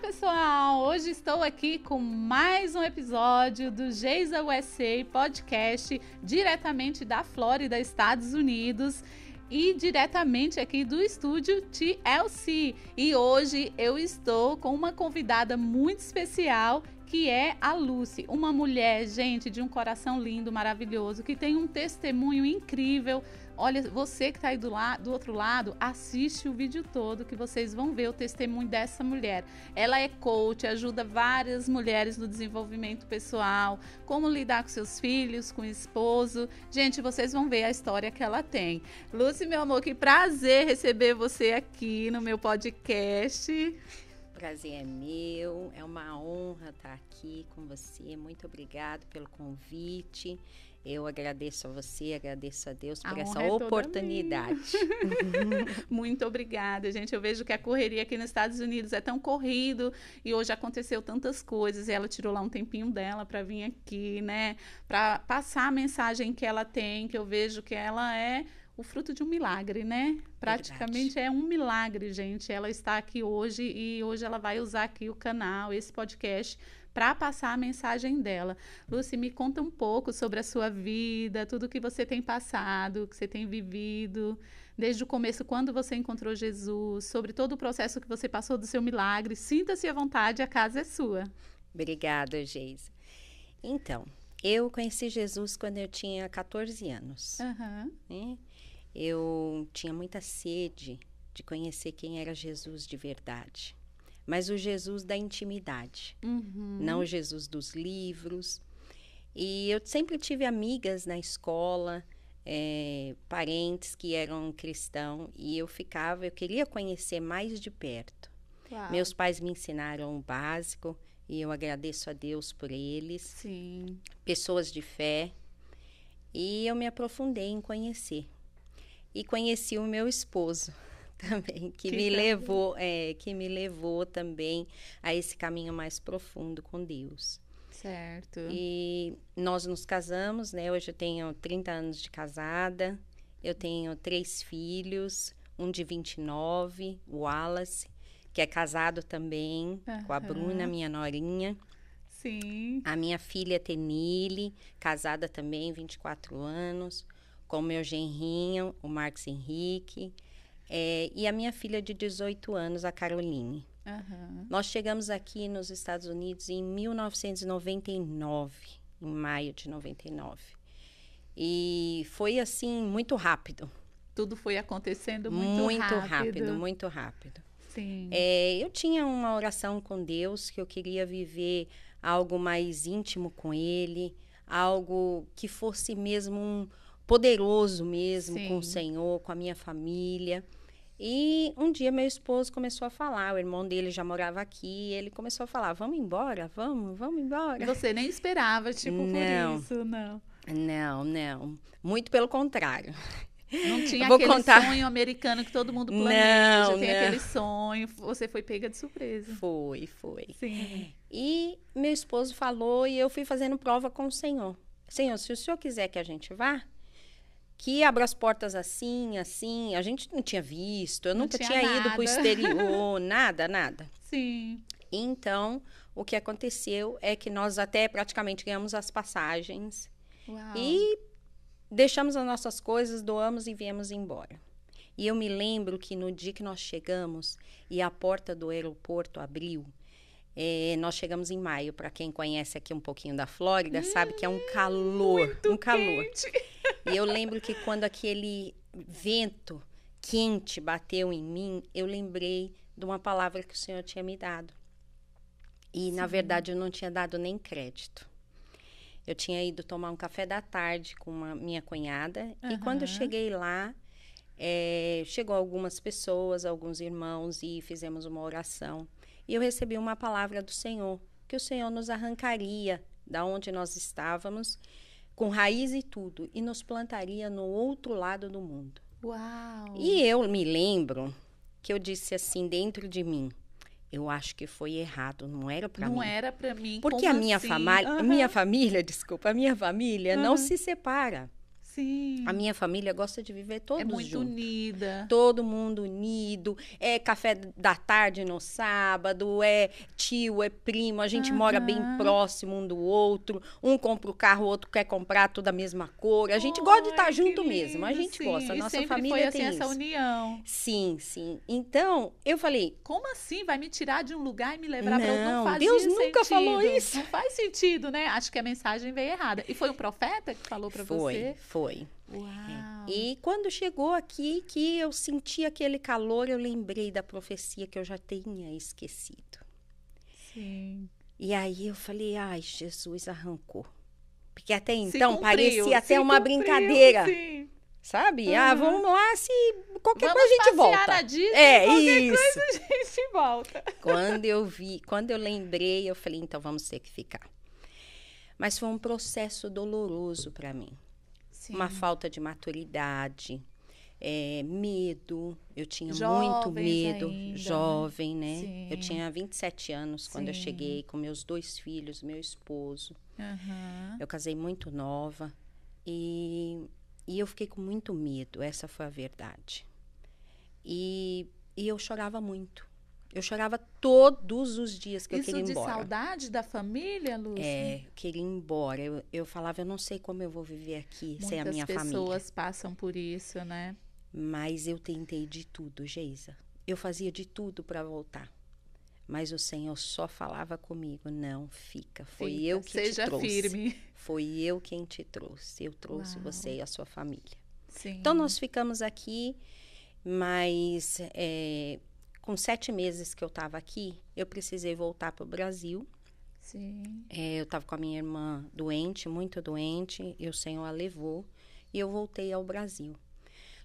pessoal! Hoje estou aqui com mais um episódio do Geisa USA Podcast, diretamente da Flórida, Estados Unidos, e diretamente aqui do estúdio TLC. E hoje eu estou com uma convidada muito especial que é a Lucy, uma mulher, gente, de um coração lindo, maravilhoso, que tem um testemunho incrível Olha, você que está aí do, la, do outro lado, assiste o vídeo todo que vocês vão ver o testemunho dessa mulher. Ela é coach, ajuda várias mulheres no desenvolvimento pessoal, como lidar com seus filhos, com o esposo. Gente, vocês vão ver a história que ela tem. Lúcia, meu amor, que prazer receber você aqui no meu podcast. Prazer é meu, é uma honra estar aqui com você. Muito obrigado pelo convite. Eu agradeço a você, agradeço a Deus por a essa é oportunidade. Muito obrigada, gente. Eu vejo que a correria aqui nos Estados Unidos é tão corrido e hoje aconteceu tantas coisas e ela tirou lá um tempinho dela para vir aqui, né? Para passar a mensagem que ela tem, que eu vejo que ela é o fruto de um milagre, né? Praticamente Verdade. é um milagre, gente. Ela está aqui hoje e hoje ela vai usar aqui o canal, esse podcast para passar a mensagem dela. Lucy, me conta um pouco sobre a sua vida, tudo que você tem passado, que você tem vivido, desde o começo, quando você encontrou Jesus, sobre todo o processo que você passou do seu milagre. Sinta-se à vontade, a casa é sua. Obrigada, Geisa. Então, eu conheci Jesus quando eu tinha 14 anos. Uhum. Né? Eu tinha muita sede de conhecer quem era Jesus de verdade mas o Jesus da intimidade, uhum. não o Jesus dos livros. E eu sempre tive amigas na escola, é, parentes que eram cristão e eu ficava, eu queria conhecer mais de perto. Uau. Meus pais me ensinaram o básico e eu agradeço a Deus por eles. Sim. Pessoas de fé. E eu me aprofundei em conhecer. E conheci o meu esposo também que, que me também. levou é, que me levou também a esse caminho mais profundo com Deus certo e nós nos casamos né hoje eu tenho 30 anos de casada eu tenho três filhos um de 29 o Wallace que é casado também uhum. com a Bruna minha norinha sim a minha filha Tenille casada também 24 anos com o meu genrinho o Marcos Henrique é, e a minha filha de 18 anos, a Caroline. Uhum. Nós chegamos aqui nos Estados Unidos em 1999, em maio de 99. E foi assim, muito rápido. Tudo foi acontecendo muito, muito rápido. rápido. Muito rápido, Sim. É, eu tinha uma oração com Deus que eu queria viver algo mais íntimo com Ele, algo que fosse mesmo um poderoso mesmo Sim. com o Senhor, com a minha família. E um dia meu esposo começou a falar, o irmão dele já morava aqui, ele começou a falar: "Vamos embora, vamos, vamos embora". Você nem esperava tipo não. por isso, não. Não, não. Muito pelo contrário. Não tinha aquele contar... sonho americano que todo mundo planeja, não, tem não. aquele sonho. Você foi pega de surpresa. Foi, foi. Sim. E meu esposo falou e eu fui fazendo prova com o Senhor. Senhor, se o Senhor quiser que a gente vá, que abra as portas assim, assim. A gente não tinha visto, eu não nunca tinha, tinha ido para o exterior, nada, nada. Sim. Então, o que aconteceu é que nós até praticamente ganhamos as passagens Uau. e deixamos as nossas coisas, doamos e viemos embora. E eu me lembro que no dia que nós chegamos e a porta do aeroporto abriu, é, nós chegamos em maio. Para quem conhece aqui um pouquinho da Flórida, hum, sabe que é um calor, hum, um calor. Quente. E eu lembro que quando aquele vento quente bateu em mim, eu lembrei de uma palavra que o Senhor tinha me dado. E, Sim. na verdade, eu não tinha dado nem crédito. Eu tinha ido tomar um café da tarde com uma, minha cunhada. Uhum. E quando eu cheguei lá, é, chegou algumas pessoas, alguns irmãos, e fizemos uma oração. E eu recebi uma palavra do Senhor, que o Senhor nos arrancaria da onde nós estávamos com raiz e tudo, e nos plantaria no outro lado do mundo. Uau! E eu me lembro que eu disse assim dentro de mim, eu acho que foi errado, não era para mim. Não era para mim. Porque a minha assim? família, uhum. minha família, desculpa, a minha família uhum. não se separa. Sim. A minha família gosta de viver todos juntos. É muito juntos. unida. Todo mundo unido. É café da tarde no sábado, é tio, é primo. A gente uhum. mora bem próximo um do outro. Um compra o carro, o outro quer comprar tudo da mesma cor. A gente oh, gosta de tá estar junto lindo, mesmo. A gente sim. gosta. A nossa Sempre família foi assim, tem essa isso. união. Sim, sim. Então, eu falei... Como assim? Vai me tirar de um lugar e me levar para outro? Não faz Deus nunca sentido. falou isso. Não faz sentido, né? Acho que a mensagem veio errada. E foi um profeta que falou para você? foi foi. Uau. E quando chegou aqui, que eu senti aquele calor, eu lembrei da profecia que eu já tinha esquecido. Sim. E aí eu falei, ai, Jesus arrancou. Porque até então cumpriu, parecia até uma cumpriu, brincadeira. Sim. Sabe? Uhum. Ah, vamos lá, se qualquer vamos coisa a gente volta. Na Disney, é, isso. Coisa a gente volta. Quando eu vi, quando eu lembrei, eu falei, então vamos ter que ficar. Mas foi um processo doloroso para mim. Sim. uma falta de maturidade, é, medo. Eu tinha Jovens muito medo, ainda, né? jovem, né? Sim. Eu tinha 27 anos quando Sim. eu cheguei, com meus dois filhos, meu esposo. Uhum. Eu casei muito nova e, e eu fiquei com muito medo, essa foi a verdade. E, e eu chorava muito. Eu chorava todos os dias que Isso eu queria ir embora. Isso de saudade da família, Lúcia? É, eu queria ir embora. Eu, eu falava, eu não sei como eu vou viver aqui Muitas sem a minha família. Muitas pessoas passam por isso, né? Mas eu tentei de tudo, Geisa. Eu fazia de tudo para voltar. Mas o Senhor só falava comigo, não, fica. Foi fica, eu que te trouxe. firme. Foi eu quem te trouxe. Eu trouxe Uau. você e a sua família. Sim. Então nós ficamos aqui, mas é, com sete meses que eu estava aqui, eu precisei voltar para o Brasil. Sim. É, eu estava com a minha irmã doente, muito doente, e o Senhor a levou, e eu voltei ao Brasil.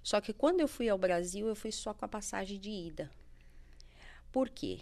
Só que quando eu fui ao Brasil, eu fui só com a passagem de ida. Por quê?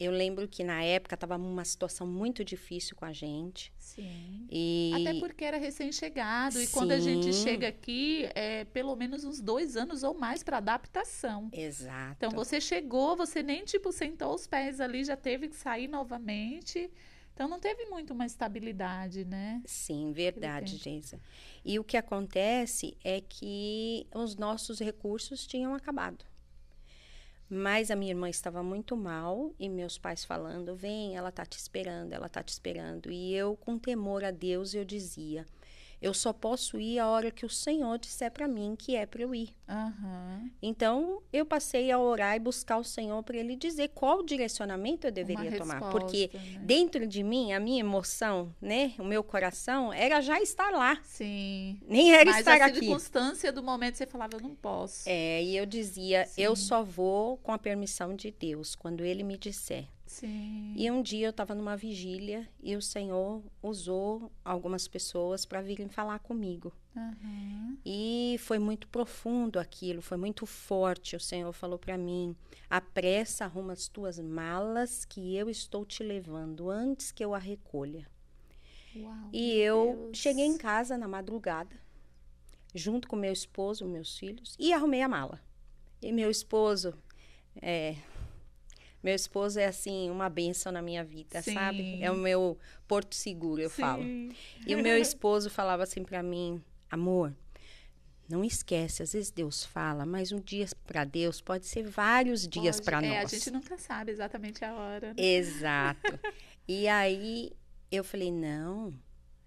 Eu lembro que na época estava uma situação muito difícil com a gente. Sim. E... Até porque era recém-chegado. E quando a gente chega aqui, é pelo menos uns dois anos ou mais para adaptação. Exato. Então você chegou, você nem tipo sentou os pés ali, já teve que sair novamente. Então não teve muito uma estabilidade, né? Sim, verdade, Geisa. E o que acontece é que os nossos recursos tinham acabado. Mas a minha irmã estava muito mal e meus pais falando: "Vem, ela tá te esperando, ela tá te esperando". E eu com temor a Deus eu dizia: eu só posso ir a hora que o Senhor disser para mim que é para eu ir. Uhum. Então, eu passei a orar e buscar o Senhor para ele dizer qual direcionamento eu deveria tomar. porque né? dentro de mim, a minha emoção, né? O meu coração era já estar lá. Sim. Nem era Mas estar aqui. Mas a circunstância do momento você falava, eu não posso. É, e eu dizia, Sim. eu só vou com a permissão de Deus, quando ele me disser. Sim. E um dia eu estava numa vigília e o Senhor usou algumas pessoas para virem falar comigo. Uhum. E foi muito profundo aquilo, foi muito forte. O Senhor falou para mim: apressa, arruma as tuas malas, que eu estou te levando antes que eu a recolha. Uau, e eu Deus. cheguei em casa na madrugada, junto com meu esposo, meus filhos, e arrumei a mala. E meu esposo, é, meu esposo é assim, uma benção na minha vida, Sim. sabe? É o meu porto seguro, eu Sim. falo. E o meu esposo falava assim para mim, amor, não esquece, às vezes Deus fala, mas um dia para Deus pode ser vários dias para é, nós. A gente nunca sabe exatamente a hora. Né? Exato. e aí eu falei, não,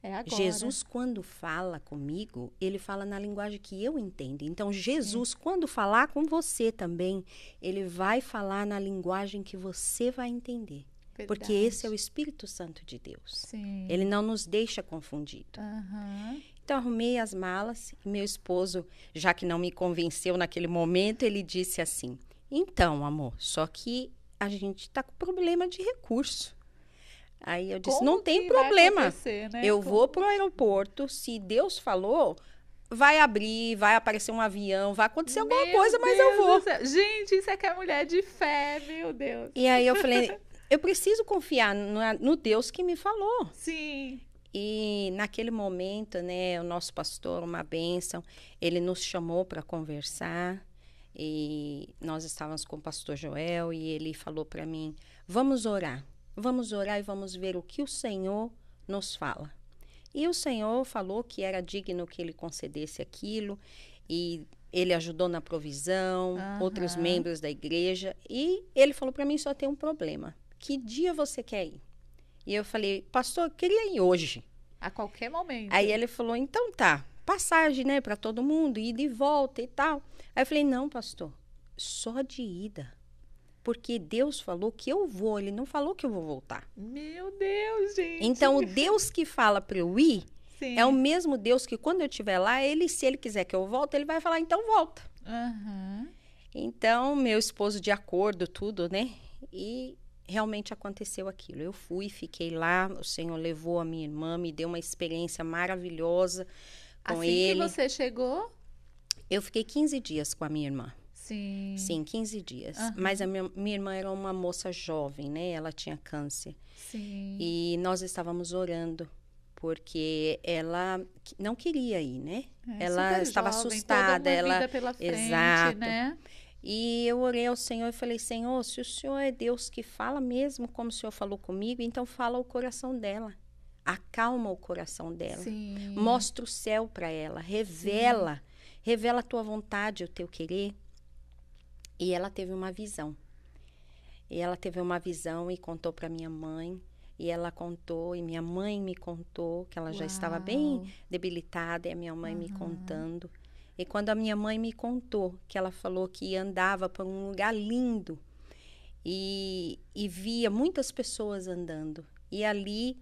é Jesus, quando fala comigo, ele fala na linguagem que eu entendo. Então, Jesus, é. quando falar com você também, ele vai falar na linguagem que você vai entender. Verdade. Porque esse é o Espírito Santo de Deus. Sim. Ele não nos deixa confundido. Uhum. Então, arrumei as malas e meu esposo, já que não me convenceu naquele momento, ele disse assim: Então, amor, só que a gente está com problema de recurso. Aí eu disse, Como não tem problema. Né? Eu Como... vou pro aeroporto, se Deus falou, vai abrir, vai aparecer um avião, vai acontecer alguma meu coisa, mas eu vou. Gente, isso aqui é, é mulher de fé, meu Deus. E aí eu falei, eu preciso confiar no, no, Deus que me falou. Sim. E naquele momento, né, o nosso pastor, uma bênção, ele nos chamou para conversar. E nós estávamos com o pastor Joel e ele falou para mim: "Vamos orar". Vamos orar e vamos ver o que o Senhor nos fala. E o Senhor falou que era digno que ele concedesse aquilo e ele ajudou na provisão, uhum. outros membros da igreja e ele falou para mim só tem um problema. Que dia você quer ir? E eu falei: "Pastor, eu queria ir hoje, a qualquer momento". Aí ele falou: "Então tá, passagem, né, para todo mundo, ida e volta e tal". Aí eu falei: "Não, pastor, só de ida". Porque Deus falou que eu vou, ele não falou que eu vou voltar. Meu Deus, gente. Então, o Deus que fala para eu ir Sim. é o mesmo Deus que quando eu estiver lá, ele, se ele quiser que eu volte, ele vai falar, então volta. Uhum. Então, meu esposo de acordo, tudo, né? E realmente aconteceu aquilo. Eu fui, fiquei lá, o Senhor levou a minha irmã, me deu uma experiência maravilhosa com assim ele. Assim que você chegou? Eu fiquei 15 dias com a minha irmã. Sim. Sim, 15 dias. Uhum. Mas a minha, minha irmã era uma moça jovem, né? Ela tinha câncer. Sim. E nós estávamos orando porque ela não queria ir, né? É, ela estava jovem, assustada, ela pela frente, exato, né? E eu orei ao Senhor e falei: Senhor, se o Senhor é Deus que fala mesmo como o Senhor falou comigo, então fala o coração dela, acalma o coração dela, Sim. mostra o céu para ela, revela, Sim. revela a tua vontade, o teu querer. E ela teve uma visão. E ela teve uma visão e contou para minha mãe. E ela contou, e minha mãe me contou, que ela Uau. já estava bem debilitada, e a minha mãe uhum. me contando. E quando a minha mãe me contou, que ela falou que andava por um lugar lindo e, e via muitas pessoas andando. E ali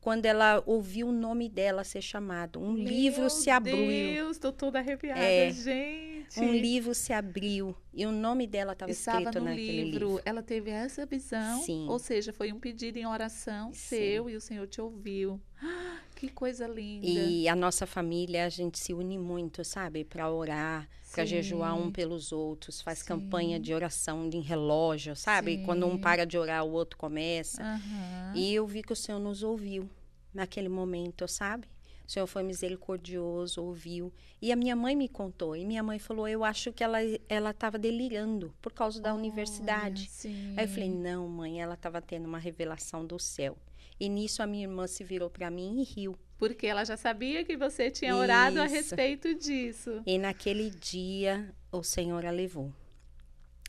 quando ela ouviu o nome dela ser chamado. Um Meu livro se abriu. Meu Deus, estou toda arrepiada, é, gente. Gente. Um livro se abriu e o nome dela estava escrito no livro. livro. Ela teve essa visão, Sim. ou seja, foi um pedido em oração Sim. seu e o Senhor te ouviu. que coisa linda. E a nossa família, a gente se une muito, sabe, para orar, para jejuar um pelos outros, faz Sim. campanha de oração em relógio, sabe? Quando um para de orar, o outro começa. Uhum. E eu vi que o Senhor nos ouviu naquele momento, sabe? O Senhor foi misericordioso, ouviu. E a minha mãe me contou. E minha mãe falou: Eu acho que ela estava delirando por causa da oh, universidade. Sim. Aí eu falei: Não, mãe, ela estava tendo uma revelação do céu. E nisso a minha irmã se virou para mim e riu. Porque ela já sabia que você tinha Isso. orado a respeito disso. E naquele dia o Senhor a levou.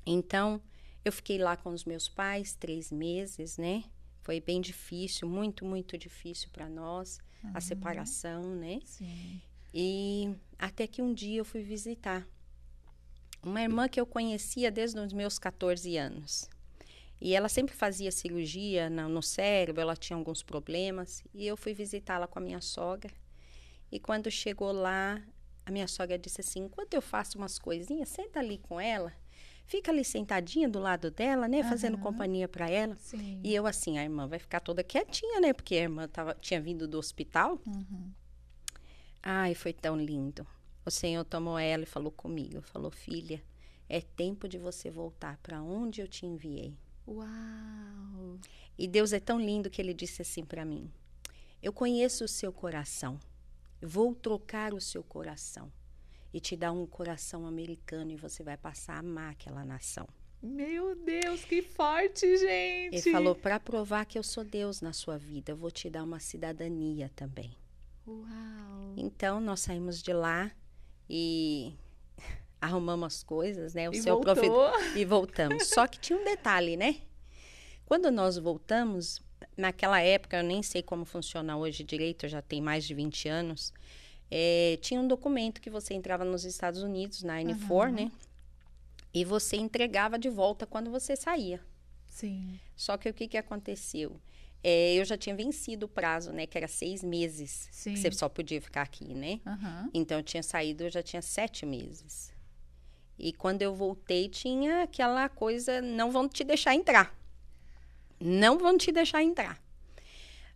Então, eu fiquei lá com os meus pais três meses, né? Foi bem difícil, muito, muito difícil para nós, uhum. a separação, né? Sim. E até que um dia eu fui visitar uma irmã que eu conhecia desde os meus 14 anos. E ela sempre fazia cirurgia no, no cérebro, ela tinha alguns problemas. E eu fui visitá-la com a minha sogra. E quando chegou lá, a minha sogra disse assim: enquanto eu faço umas coisinhas, senta ali com ela fica ali sentadinha do lado dela, né, uhum. fazendo companhia para ela. Sim. E eu assim, a irmã vai ficar toda quietinha, né, porque a irmã tava, tinha vindo do hospital. Uhum. Ai, foi tão lindo. O Senhor tomou ela e falou comigo, falou: "Filha, é tempo de você voltar para onde eu te enviei." Uau! E Deus é tão lindo que ele disse assim para mim: "Eu conheço o seu coração. Vou trocar o seu coração e te dá um coração americano e você vai passar a amar aquela nação. Meu Deus, que forte, gente! Ele falou: para provar que eu sou Deus na sua vida, eu vou te dar uma cidadania também. Uau! Então, nós saímos de lá e arrumamos as coisas, né? O e seu voltou. E voltamos. Só que tinha um detalhe, né? Quando nós voltamos, naquela época, eu nem sei como funciona hoje direito, já tem mais de 20 anos, é, tinha um documento que você entrava nos Estados Unidos, na N4, uhum. né? E você entregava de volta quando você saía. Sim. Só que o que, que aconteceu? É, eu já tinha vencido o prazo, né? Que era seis meses. Sim. Que você só podia ficar aqui, né? Uhum. Então, eu tinha saído, eu já tinha sete meses. E quando eu voltei, tinha aquela coisa, não vão te deixar entrar. Não vão te deixar entrar.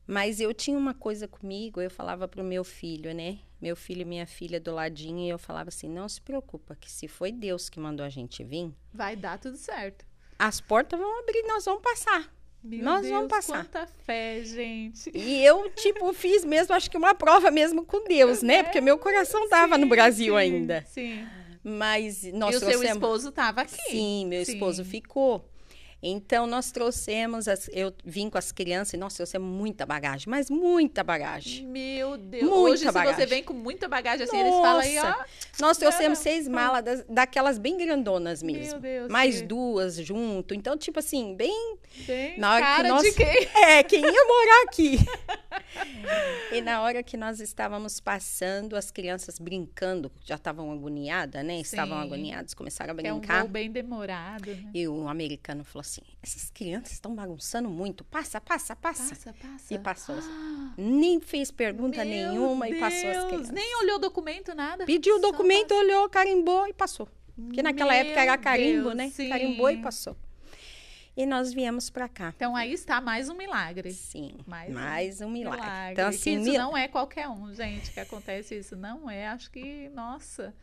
Mas eu tinha uma coisa comigo, eu falava pro meu filho, né? meu filho e minha filha do ladinho e eu falava assim: não se preocupa, que se foi Deus que mandou a gente vir. Vai dar tudo certo. As portas vão abrir, nós vamos passar. Meu Nós Deus, vamos passar. Quanta fé, gente. E eu, tipo, fiz mesmo, acho que uma prova mesmo com Deus, né? Porque meu coração tava sim, no Brasil sim, ainda. Sim. Mas nós e o trouxemos... seu esposo tava aqui. Sim, meu sim. esposo ficou. Então, nós trouxemos, as, eu vim com as crianças e nós trouxemos muita bagagem, mas muita bagagem. Meu Deus, muita hoje bagagem. se você vem com muita bagagem assim, Nossa. eles falam aí, ó. Nós trouxemos não, seis malas das, daquelas bem grandonas mesmo. Meu Deus, mais que... duas junto. Então, tipo assim, bem. bem na hora cara que nós... de quem? É, quem ia morar aqui? e na hora que nós estávamos passando, as crianças brincando, já estavam agoniadas, né? Sim. Estavam agoniadas, começaram a brincar. É um bem demorado. Né? E o americano falou assim: essas crianças estão bagunçando muito. Passa, passa, passa. Passa, passa. E passou. Assim. Ah, Nem fez pergunta nenhuma Deus. e passou as crianças. Nem olhou o documento, nada. Pediu o documento, passou. olhou, carimbou e passou. Porque naquela meu época era carimbo, Deus, né? Sim. Carimbou e passou e nós viemos para cá. Então aí está mais um milagre. Sim, mais, mais um, um milagre. milagre. Então assim, isso mil... não é qualquer um, gente, que acontece isso. Não é, acho que, nossa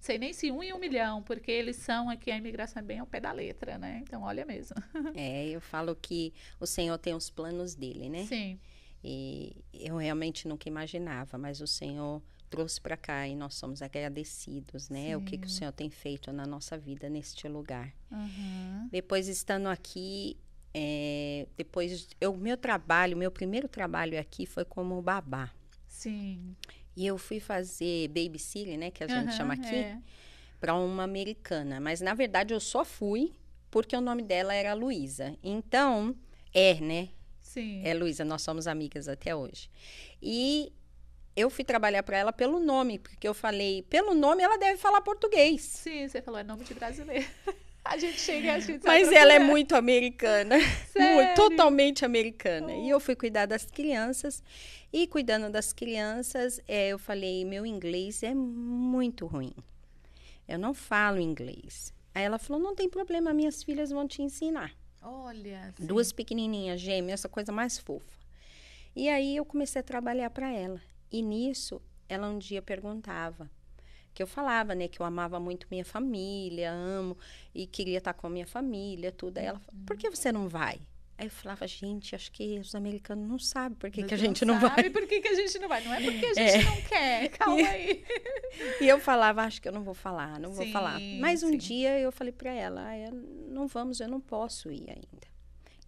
sei nem se um em um milhão, porque eles são aqui, a imigração é bem ao pé da letra, né? Então, olha mesmo. é, eu falo que o Senhor tem os planos dele, né? Sim. E eu realmente nunca imaginava, mas o Senhor trouxe para cá e nós somos agradecidos, né? Sim. O que, que o Senhor tem feito na nossa vida neste lugar. Uhum. Depois estando aqui, é, depois eu meu trabalho, meu primeiro trabalho aqui foi como babá. Sim. E eu fui fazer babysitter, né? Que a gente uhum, chama aqui, é. para uma americana. Mas na verdade eu só fui porque o nome dela era Luísa. Então, é, né? Sim. É Luísa, nós somos amigas até hoje. E eu fui trabalhar para ela pelo nome, porque eu falei, pelo nome ela deve falar português. Sim, você falou, é nome de brasileiro. A gente chega a gente Mas ela é, é muito americana. totalmente americana. Oh. E eu oh. fui cuidar das crianças. E cuidando das crianças, é, eu falei: meu inglês é muito ruim. Eu não falo inglês. Aí ela falou: não tem problema, minhas filhas vão te ensinar. Olha. Sim. Duas pequenininhas, gêmeas, essa coisa mais fofa. E aí eu comecei a trabalhar para ela. E nisso, ela um dia perguntava, que eu falava, né, que eu amava muito minha família, amo e queria estar tá com a minha família, tudo. Aí ela, falou, por que você não vai? Aí eu falava, gente, acho que os americanos não sabem por que, que a gente não, não vai. Sabe por que, que a gente não vai? Não é porque a é. gente é. não quer, calma e, aí. E eu falava, acho que eu não vou falar, não sim, vou falar. Mas um sim. dia eu falei para ela, ah, não vamos, eu não posso ir ainda.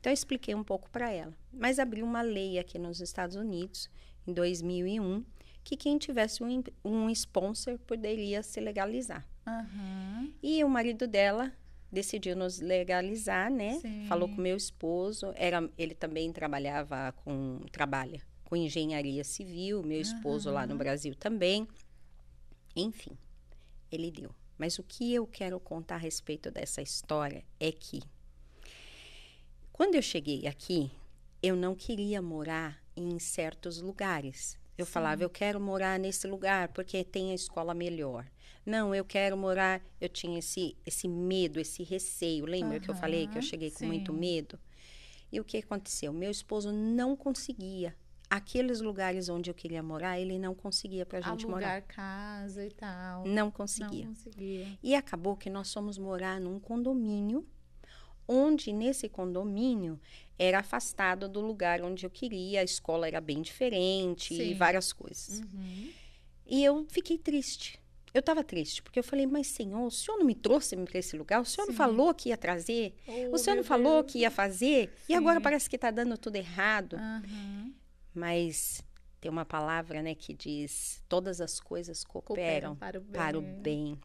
Então eu expliquei um pouco para ela. Mas abriu uma lei aqui nos Estados Unidos em 2001, que quem tivesse um, um sponsor poderia se legalizar. Uhum. E o marido dela decidiu nos legalizar, né? Sim. Falou com meu esposo, era ele também trabalhava com trabalha com engenharia civil, meu esposo uhum. lá no Brasil também. Enfim, ele deu. Mas o que eu quero contar a respeito dessa história é que quando eu cheguei aqui, eu não queria morar em certos lugares. Eu Sim. falava, eu quero morar nesse lugar porque tem a escola melhor. Não, eu quero morar. Eu tinha esse, esse medo, esse receio. Lembra uhum, que eu falei que eu cheguei sim. com muito medo? E o que aconteceu? Meu esposo não conseguia. Aqueles lugares onde eu queria morar, ele não conseguia para a gente Alugar morar. casa e tal. Não conseguia. não conseguia. E acabou que nós fomos morar num condomínio onde nesse condomínio era afastado do lugar onde eu queria, a escola era bem diferente Sim. e várias coisas. Uhum. E eu fiquei triste. Eu estava triste, porque eu falei, mas senhor, o senhor não me trouxe para esse lugar? O senhor Sim. não falou que ia trazer? Oh, o senhor não falou Deus. que ia fazer? Sim. E agora parece que está dando tudo errado. Uhum. Mas tem uma palavra né, que diz: todas as coisas cooperam, cooperam para o bem. Para o bem.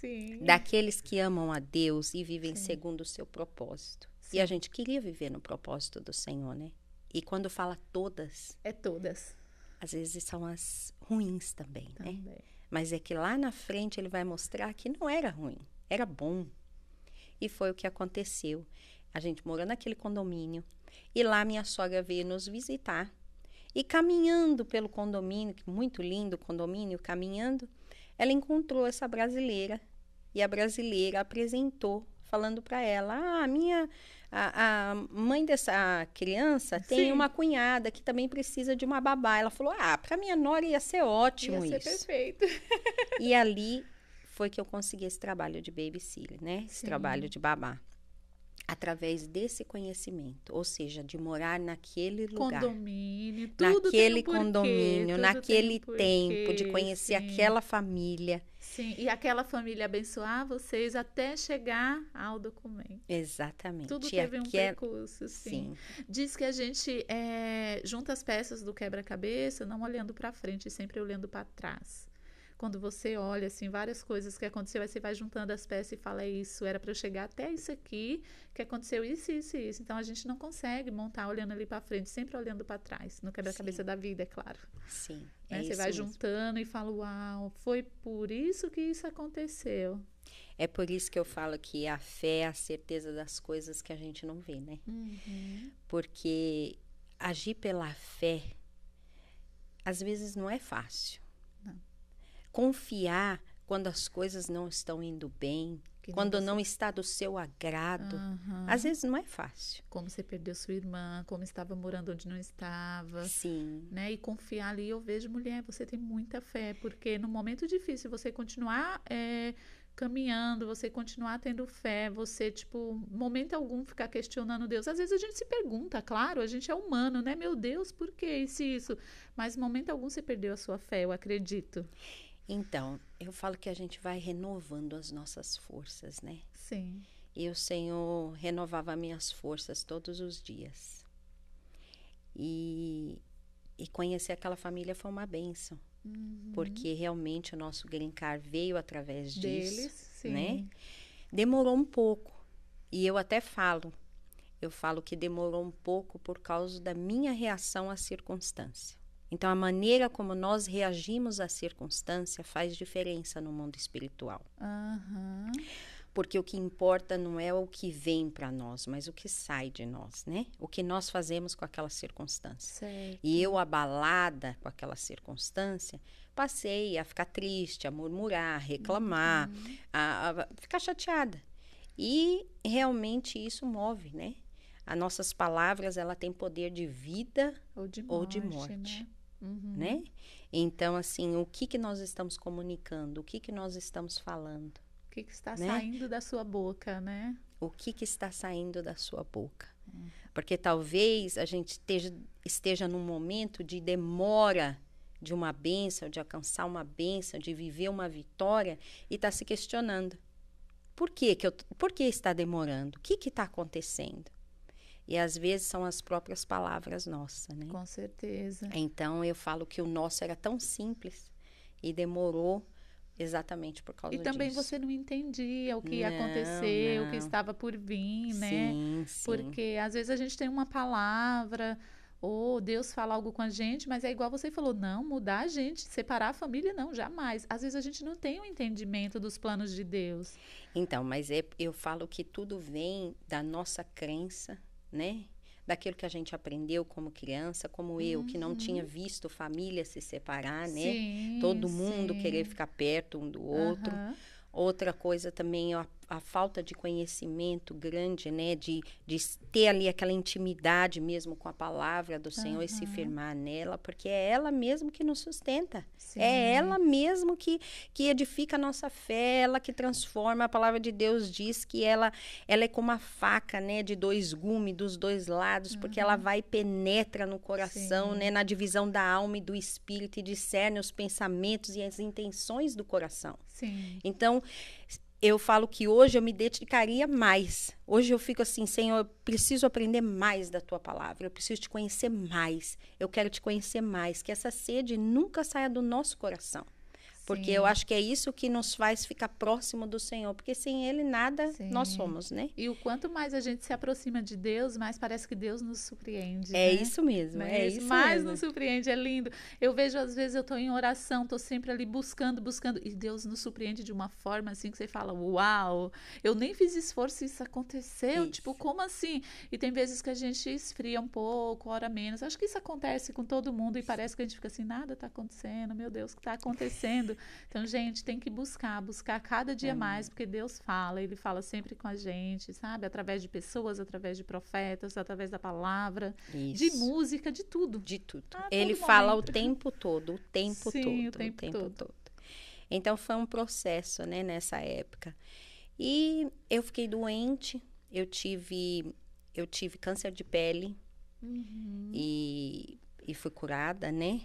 Sim. daqueles que amam a Deus e vivem Sim. segundo o seu propósito. Sim. E a gente queria viver no propósito do Senhor, né? E quando fala todas. É todas. Às vezes são as ruins também, né? também. né? Mas é que lá na frente ele vai mostrar que não era ruim, era bom. E foi o que aconteceu. A gente morou naquele condomínio e lá minha sogra veio nos visitar. E caminhando pelo condomínio, muito lindo o condomínio, caminhando, ela encontrou essa brasileira e a brasileira apresentou, falando para ela: Ah, minha. A, a, mãe dessa criança tem Sim. uma cunhada que também precisa de uma babá. Ela falou: Ah, para minha nora ia ser ótimo ia ser isso. perfeito. e ali foi que eu consegui esse trabalho de babysitter, né? Esse Sim. trabalho de babá através desse conhecimento, ou seja, de morar naquele lugar, condomínio, naquele um porquê, condomínio, naquele tem um tempo, porquê, de conhecer sim. aquela família. Sim, e aquela família abençoar vocês até chegar ao documento. Exatamente. Tudo teve um aquel... É percurso, sim. sim. Diz que a gente é, junta as peças do quebra-cabeça, não olhando para frente, sempre olhando para trás quando você olha assim várias coisas que aconteceu, aí você vai juntando as peças e fala é isso, era para eu chegar até isso aqui, que aconteceu isso, isso, isso. Então a gente não consegue montar olhando ali para frente, sempre olhando para trás, no quebra-cabeça da vida, é claro. Sim. Né? É você vai mesmo. juntando e fala, uau, foi por isso que isso aconteceu. É por isso que eu falo que a fé é a certeza das coisas que a gente não vê, né? Uhum. Porque agir pela fé às vezes não é fácil confiar quando as coisas não estão indo bem, que quando não está do seu agrado. Uhum. Às vezes não é fácil. Como você perdeu sua irmã, como estava morando onde não estava. Sim. Né? E confiar ali, eu vejo, mulher, você tem muita fé, porque no momento difícil você continuar é, caminhando, você continuar tendo fé, você, tipo, momento algum ficar questionando Deus. Às vezes a gente se pergunta, claro, a gente é humano, né? Meu Deus, por que isso, isso? Mas momento algum você perdeu a sua fé, eu acredito. Então, eu falo que a gente vai renovando as nossas forças, né? Sim. E o Senhor renovava minhas forças todos os dias. E, e conhecer aquela família foi uma benção. Uhum. Porque realmente o nosso grincar veio através disso. Deles, sim. né? Demorou um pouco. E eu até falo, eu falo que demorou um pouco por causa da minha reação à circunstância. Então, a maneira como nós reagimos à circunstância faz diferença no mundo espiritual. Uhum. Porque o que importa não é o que vem para nós, mas o que sai de nós, né? O que nós fazemos com aquela circunstância. E eu, abalada com aquela circunstância, passei a ficar triste, a murmurar, a reclamar, uhum. a, a ficar chateada. E realmente isso move, né? As nossas palavras, ela tem poder de vida ou de morte. Ou de morte. Né? Uhum. Né? Então, assim, o que, que nós estamos comunicando? O que, que nós estamos falando? O que, que está né? saindo da sua boca, né? O que, que está saindo da sua boca? É. Porque talvez a gente esteja, esteja num momento de demora de uma benção, de alcançar uma benção, de viver uma vitória e está se questionando. Por que, que eu, por que está demorando? O que está acontecendo? E às vezes são as próprias palavras nossas, né? Com certeza. Então eu falo que o nosso era tão simples e demorou Exatamente por causa disso. E também disso. você não entendia o que ia acontecer, não. o que estava por vir, né? Sim, sim. Porque às vezes a gente tem uma palavra, ou Deus fala algo com a gente, mas é igual você falou, não, mudar a gente, separar a família, não, jamais. Às vezes a gente não tem o um entendimento dos planos de Deus. Então, mas é, eu falo que tudo vem da nossa crença, né? Daquilo que a gente aprendeu como criança, como uhum. eu, que não tinha uhum. visto família se separar, né? Sim, Todo mundo sim. querer ficar perto um do outro. Outra coisa também, eu a falta de conhecimento grande, né? De, de ter ali aquela intimidade mesmo com a palavra do Senhor uhum. e se firmar nela, porque é ela mesmo que nos sustenta. É Sim. É ela mesmo que, que edifica a nossa fé, ela que transforma. A palavra de Deus diz que ela, ela é como a faca, né? De dois gumes, dos dois lados, uhum. porque ela vai e penetra no coração, Sim. né? Na divisão da alma e do espírito e discerne os pensamentos e as intenções do coração. Sim. Então, eu falo que hoje eu me dedicaria mais. Hoje eu fico assim, Senhor, eu preciso aprender mais da tua palavra, eu preciso te conhecer mais, eu quero te conhecer mais. Que essa sede nunca saia do nosso coração. Porque eu acho que é isso que nos faz ficar próximo do Senhor, porque sem Ele nada Sim. nós somos, né? E o quanto mais a gente se aproxima de Deus, mais parece que Deus nos surpreende. É né? isso mesmo, Mas é isso mais mesmo. nos surpreende, é lindo. Eu vejo às vezes eu estou em oração, estou sempre ali buscando, buscando, e Deus nos surpreende de uma forma assim que você fala, uau, eu nem fiz esforço e isso aconteceu, isso. tipo, como assim? E tem vezes que a gente esfria um pouco, ora menos. Acho que isso acontece com todo mundo e parece que a gente fica assim, nada está acontecendo, meu Deus, o que está acontecendo? Então, gente, tem que buscar, buscar cada dia é. mais, porque Deus fala, Ele fala sempre com a gente, sabe? Através de pessoas, através de profetas, através da palavra, Isso. de música, de tudo. De tudo. Ah, ele fala o tempo todo, o tempo Sim, todo. O tempo, o tempo todo. todo. Então foi um processo, né, nessa época. E eu fiquei doente, eu tive, eu tive câncer de pele uhum. e, e fui curada, né?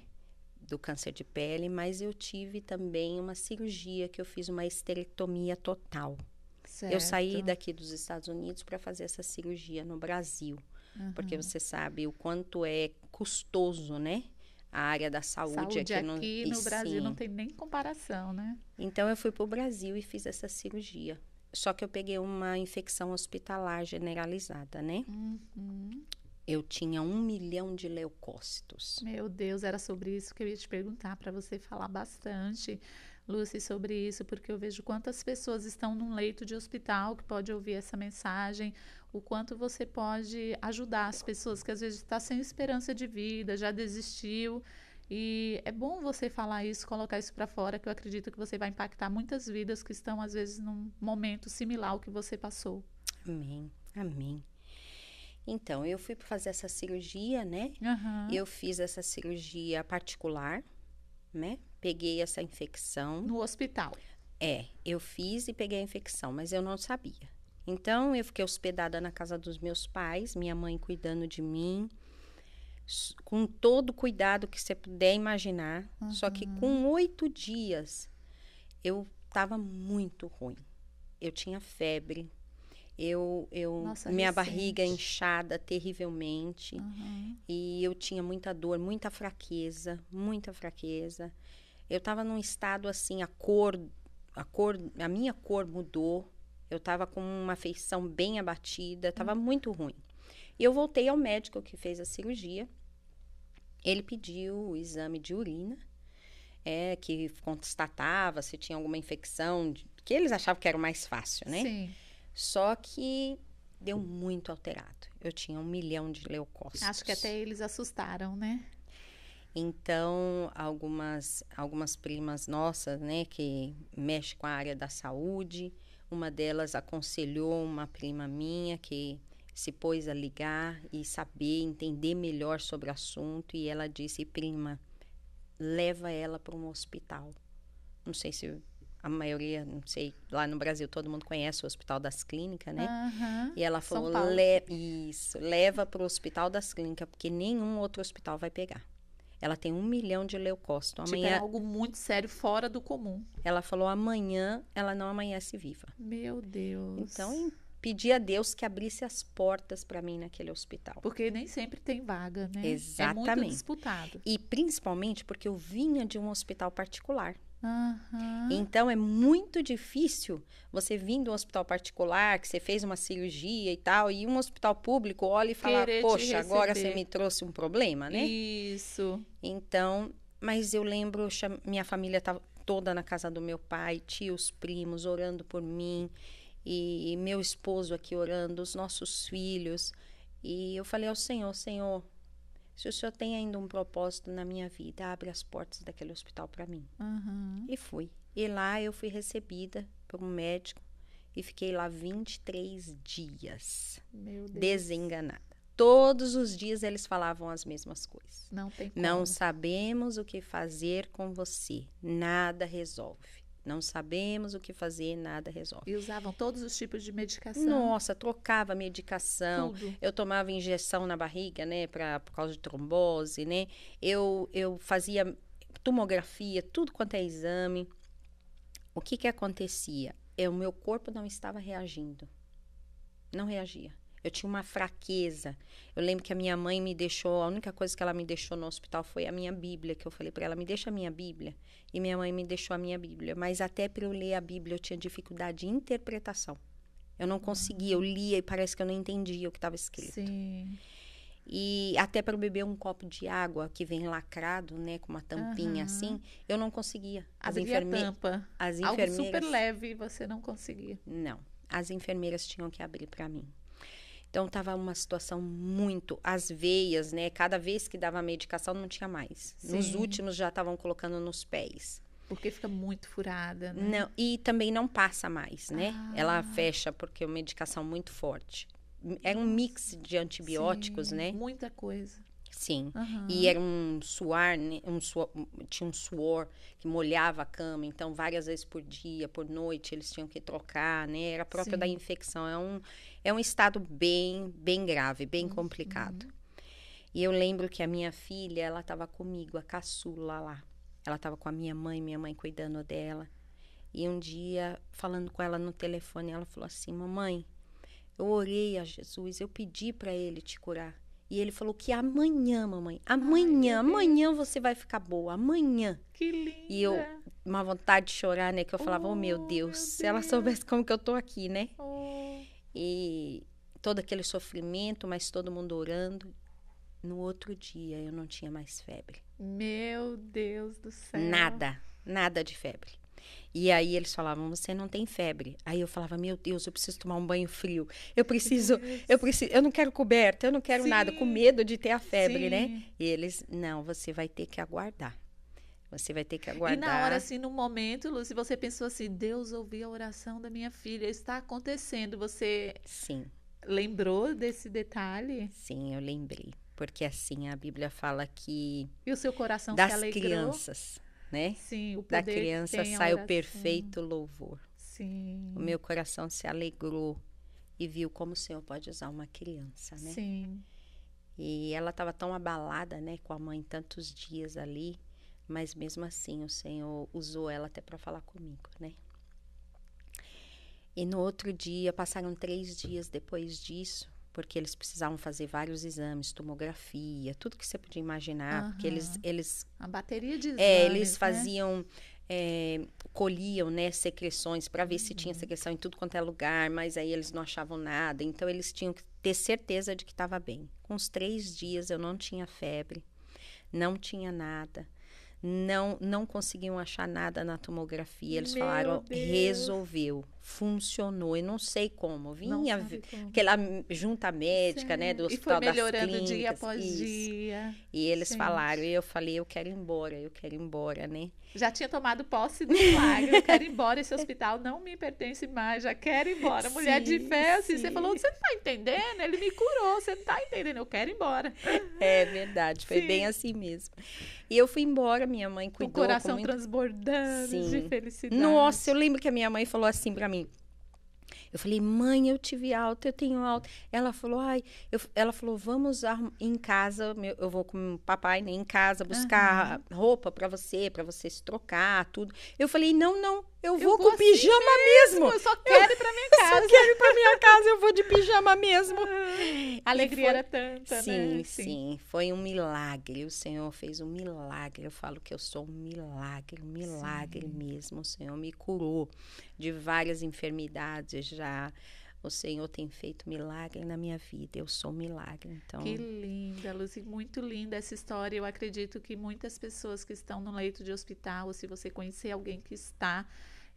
do câncer de pele, mas eu tive também uma cirurgia que eu fiz uma esterectomia total. Certo. Eu saí daqui dos Estados Unidos para fazer essa cirurgia no Brasil, uhum. porque você sabe o quanto é custoso, né? A área da saúde, saúde aqui, aqui no, aqui no Brasil sim. não tem nem comparação, né? Então eu fui para o Brasil e fiz essa cirurgia. Só que eu peguei uma infecção hospitalar generalizada, né? Uhum eu tinha um milhão de leucócitos. Meu Deus, era sobre isso que eu ia te perguntar, para você falar bastante, Lucy, sobre isso, porque eu vejo quantas pessoas estão num leito de hospital que pode ouvir essa mensagem, o quanto você pode ajudar as pessoas que às vezes está sem esperança de vida, já desistiu. E é bom você falar isso, colocar isso para fora, que eu acredito que você vai impactar muitas vidas que estão, às vezes, num momento similar ao que você passou. Amém, amém. Então, eu fui fazer essa cirurgia, né? Uhum. Eu fiz essa cirurgia particular, né? Peguei essa infecção. No hospital? É, eu fiz e peguei a infecção, mas eu não sabia. Então, eu fiquei hospedada na casa dos meus pais, minha mãe cuidando de mim, com todo o cuidado que você puder imaginar. Uhum. Só que com oito dias, eu estava muito ruim. Eu tinha febre, eu, eu Nossa, minha recente. barriga inchada terrivelmente uhum. e eu tinha muita dor, muita fraqueza, muita fraqueza. Eu estava num estado assim, a cor, a cor, a minha cor mudou. Eu estava com uma feição bem abatida, estava uhum. muito ruim. E eu voltei ao médico que fez a cirurgia. Ele pediu o exame de urina, é, que constatava se tinha alguma infecção, que eles achavam que era o mais fácil, né? Sim. Só que deu muito alterado. Eu tinha um milhão de leucócitos. Acho que até eles assustaram, né? Então, algumas, algumas primas nossas, né, que mexe com a área da saúde, uma delas aconselhou uma prima minha que se pôs a ligar e saber, entender melhor sobre o assunto, e ela disse: prima, leva ela para um hospital. Não sei se a maioria, não sei, lá no Brasil todo mundo conhece o Hospital das Clínicas, né? Uhum. E ela falou, Le isso, leva para o Hospital das Clínicas, porque nenhum outro hospital vai pegar. Ela tem um milhão de leucócitos. Amanhã tipo, é algo muito sério, fora do comum. Ela falou, amanhã ela não amanhece viva. Meu Deus. Então, pedi a Deus que abrisse as portas para mim naquele hospital. Porque nem sempre tem vaga, né? Exatamente. É muito disputado. E principalmente porque eu vinha de um hospital particular. Uhum. Então é muito difícil você vir de um hospital particular, que você fez uma cirurgia e tal, e um hospital público olha e fala: Querer Poxa, agora você me trouxe um problema, né? Isso. Então, mas eu lembro, minha família estava toda na casa do meu pai, tios, primos orando por mim, e meu esposo aqui orando, os nossos filhos. E eu falei ao Senhor: Senhor, se o senhor tem ainda um propósito na minha vida, abre as portas daquele hospital para mim. Uhum. E fui. E lá eu fui recebida por um médico e fiquei lá 23 dias. Meu Deus. Desenganada. Todos os dias eles falavam as mesmas coisas. Não tem como. Não sabemos o que fazer com você. Nada resolve. Não sabemos o que fazer, nada resolve. E usavam todos os tipos de medicação? Nossa, trocava medicação. Tudo. Eu tomava injeção na barriga, né, pra, por causa de trombose, né? Eu, eu fazia tomografia, tudo quanto é exame. O que que acontecia? É, o meu corpo não estava reagindo. Não reagia. Eu tinha uma fraqueza. Eu lembro que a minha mãe me deixou, a única coisa que ela me deixou no hospital foi a minha Bíblia, que eu falei para ela, me deixa a minha Bíblia. E minha mãe me deixou a minha Bíblia. Mas até para eu ler a Bíblia, eu tinha dificuldade de interpretação. Eu não conseguia, eu lia e parece que eu não entendia o que estava escrito. Sim. E até para beber um copo de água que vem lacrado, né, com uma tampinha uhum. assim, eu não conseguia. As enfermeiras, tampa. As enfermeiras, algo super leve, você não conseguia. Não, as enfermeiras tinham que abrir para mim. Então estava uma situação muito as veias, né? Cada vez que dava a medicação não tinha mais. Sim. Nos últimos já estavam colocando nos pés. Porque fica muito furada, né? Não, e também não passa mais, né? Ah. Ela fecha porque é uma medicação muito forte. Era é um mix de antibióticos, Sim, né? Muita coisa. Sim. Uhum. E era um suar, né, um suor, tinha um suor que molhava a cama, então várias vezes por dia, por noite, eles tinham que trocar, né? Era próprio Sim. da infecção. É um é um estado bem, bem grave, bem uhum. complicado. E eu lembro que a minha filha, ela estava comigo, a caçula lá. Ela estava com a minha mãe, minha mãe cuidando dela. E um dia, falando com ela no telefone, ela falou assim: Mamãe, eu orei a Jesus, eu pedi para ele te curar. E ele falou que amanhã, mamãe, amanhã, Ai, amanhã você vai ficar boa, amanhã. Que lindo. E eu, uma vontade de chorar, né? Que eu falava, oh, oh meu, Deus, meu Deus, se ela soubesse como que eu tô aqui, né? Oh. E todo aquele sofrimento, mas todo mundo orando. No outro dia eu não tinha mais febre. Meu Deus do céu. Nada, nada de febre. E aí eles falavam, você não tem febre. Aí eu falava, meu Deus, eu preciso tomar um banho frio. Eu preciso, eu preciso, eu não quero coberta, eu não quero Sim. nada, com medo de ter a febre, Sim. né? E eles, não, você vai ter que aguardar. Você vai ter que aguardar. E na hora, assim, no momento, Lucy, você pensou assim: Deus ouviu a oração da minha filha, está acontecendo. Você. Sim. Lembrou desse detalhe? Sim, eu lembrei. Porque assim a Bíblia fala que. E o seu coração das se alegrou? crianças, né? Sim, o poder Da criança sai o perfeito louvor. Sim. O meu coração se alegrou e viu como o Senhor pode usar uma criança, né? Sim. E ela estava tão abalada, né, com a mãe tantos dias ali mas mesmo assim o Senhor usou ela até para falar comigo, né? E no outro dia, passaram três dias depois disso, porque eles precisavam fazer vários exames, tomografia, tudo que você podia imaginar, uhum. porque eles, eles... A bateria de é, exames, É, eles né? faziam... Né? É, colhiam né, secreções para ver uhum. se tinha uhum. secreção em tudo quanto é lugar, mas aí eles não achavam nada, então eles tinham que ter certeza de que estava bem. Com os três dias eu não tinha febre, não tinha nada, não não conseguiam achar nada na tomografia. Eles Meu falaram, Deus. resolveu funcionou. Eu não sei como. Vinha como. aquela junta médica, né, Sim. né, do hospital das clínicas. E foi melhorando dia após isso. dia. E eles Gente. falaram, e eu falei, eu quero ir embora, eu quero ir embora, né? Já tinha tomado posse do milagre, eu quero ir embora, esse hospital não me pertence mais, já quero ir embora. Mulher sim, de fé, assim, você falou, você não tá entendendo? Ele me curou, você não tá entendendo, eu quero ir embora. É verdade, foi sim. bem assim mesmo. E eu fui embora, minha mãe cuidou. O coração muito... transbordando sim. de felicidade. Nossa, eu lembro que a minha mãe falou assim pra mim, mim. Eu falei, mãe, eu tive alta, eu tenho alta. Ela falou, ai, eu, ela falou, vamos em casa, meu, eu vou com o papai né, em casa buscar uhum. roupa para você, para você se trocar, tudo. Eu falei, não, não, eu vou, eu vou com assim pijama mesmo. mesmo. Eu só quero eu, ir pra minha casa. Eu só quero ir pra minha casa, eu vou de pijama mesmo. alegria foi... era tanta, sim, né? Sim, sim. Foi um milagre. O Senhor fez um milagre. Eu falo que eu sou um milagre, um milagre sim. mesmo. O Senhor me curou de várias enfermidades já. O Senhor tem feito milagre na minha vida. Eu sou um milagre, então. Que linda, Lucy, muito linda essa história. Eu acredito que muitas pessoas que estão no leito de hospital, ou se você conhecer alguém que está,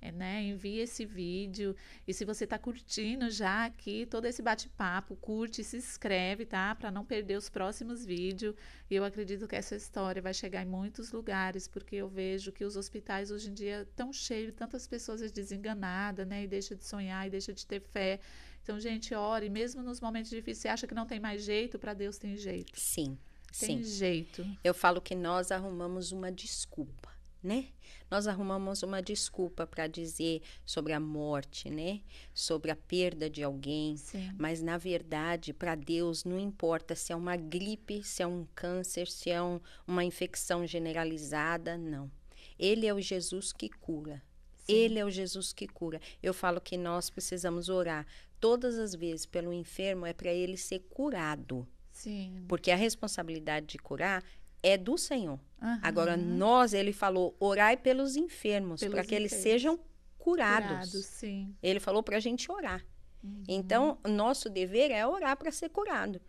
é, né? Envie esse vídeo. E se você está curtindo já aqui todo esse bate-papo, curte, se inscreve, tá? Para não perder os próximos vídeos. E eu acredito que essa história vai chegar em muitos lugares, porque eu vejo que os hospitais hoje em dia estão cheios, tantas pessoas desenganadas, né? E deixa de sonhar, e deixa de ter fé. Então, gente, ore, mesmo nos momentos difíceis, você acha que não tem mais jeito, para Deus tem jeito. Sim. Tem sim. jeito. Eu falo que nós arrumamos uma desculpa né? Nós arrumamos uma desculpa para dizer sobre a morte, né? Sobre a perda de alguém, Sim. mas na verdade, para Deus não importa se é uma gripe, se é um câncer, se é um, uma infecção generalizada, não. Ele é o Jesus que cura. Sim. Ele é o Jesus que cura. Eu falo que nós precisamos orar todas as vezes pelo enfermo é para ele ser curado. Sim. Porque a responsabilidade de curar é do Senhor. Uhum. Agora, nós, ele falou, orai pelos enfermos, para que eles sejam curados. Curado, ele falou para a gente orar. Uhum. Então, nosso dever é orar para ser curado.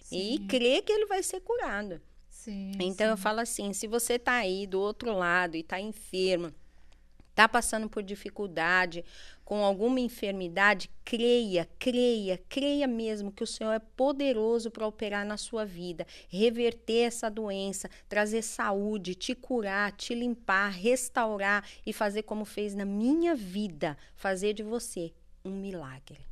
Sim. E crer que ele vai ser curado. Sim, então, sim. eu falo assim: se você está aí do outro lado e está enfermo, está passando por dificuldade, com alguma enfermidade, creia, creia, creia mesmo que o Senhor é poderoso para operar na sua vida, reverter essa doença, trazer saúde, te curar, te limpar, restaurar e fazer como fez na minha vida, fazer de você um milagre.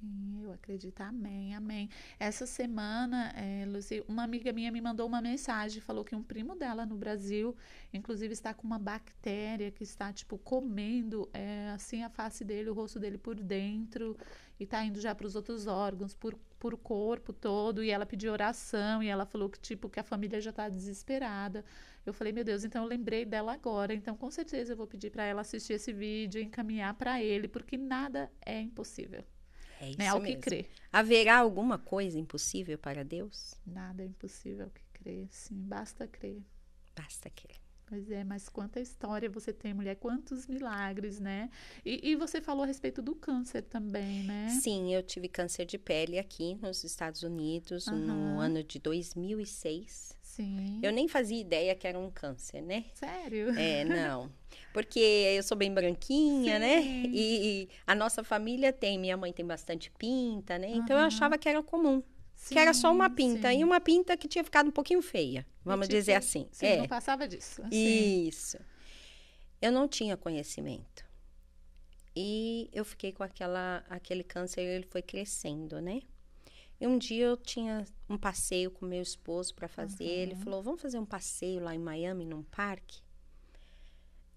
Sim, eu acredito. Amém, amém. Essa semana, é, Lucy, uma amiga minha me mandou uma mensagem, falou que um primo dela no Brasil, inclusive, está com uma bactéria que está, tipo, comendo, é, assim, a face dele, o rosto dele por dentro, e está indo já para os outros órgãos, por, por corpo todo, e ela pediu oração, e ela falou que, tipo, que a família já está desesperada. Eu falei, meu Deus, então eu lembrei dela agora, então com certeza eu vou pedir para ela assistir esse vídeo, encaminhar para ele, porque nada é impossível. É né, isso né, ao mesmo. que crê. Haverá alguma coisa impossível para Deus? Nada é impossível ao que crê, sim. Basta crer. Basta crer. Pois é, mas quanta história você tem, mulher, quantos milagres, né? E, e, você falou a respeito do câncer também, né? Sim, eu tive câncer de pele aqui nos Estados Unidos uhum. no ano de 2006. Sim. Eu nem fazia ideia que era um câncer, né? Sério? É, não. Porque eu sou bem branquinha, né? Sim. né? E, e, a nossa família tem, minha mãe tem bastante pinta, né? Então uhum. eu achava que era comum. Sim, que era só uma pinta. Sim. E uma pinta que tinha ficado um pouquinho feia, vamos tipo, dizer assim. Sim, é. não passava disso. Assim. Isso. Eu não tinha conhecimento. E eu fiquei com aquela, aquele câncer, ele foi crescendo, né? E um dia eu tinha um passeio com meu esposo para fazer. Uhum. Ele falou: "Vamos fazer um passeio lá em Miami, num parque".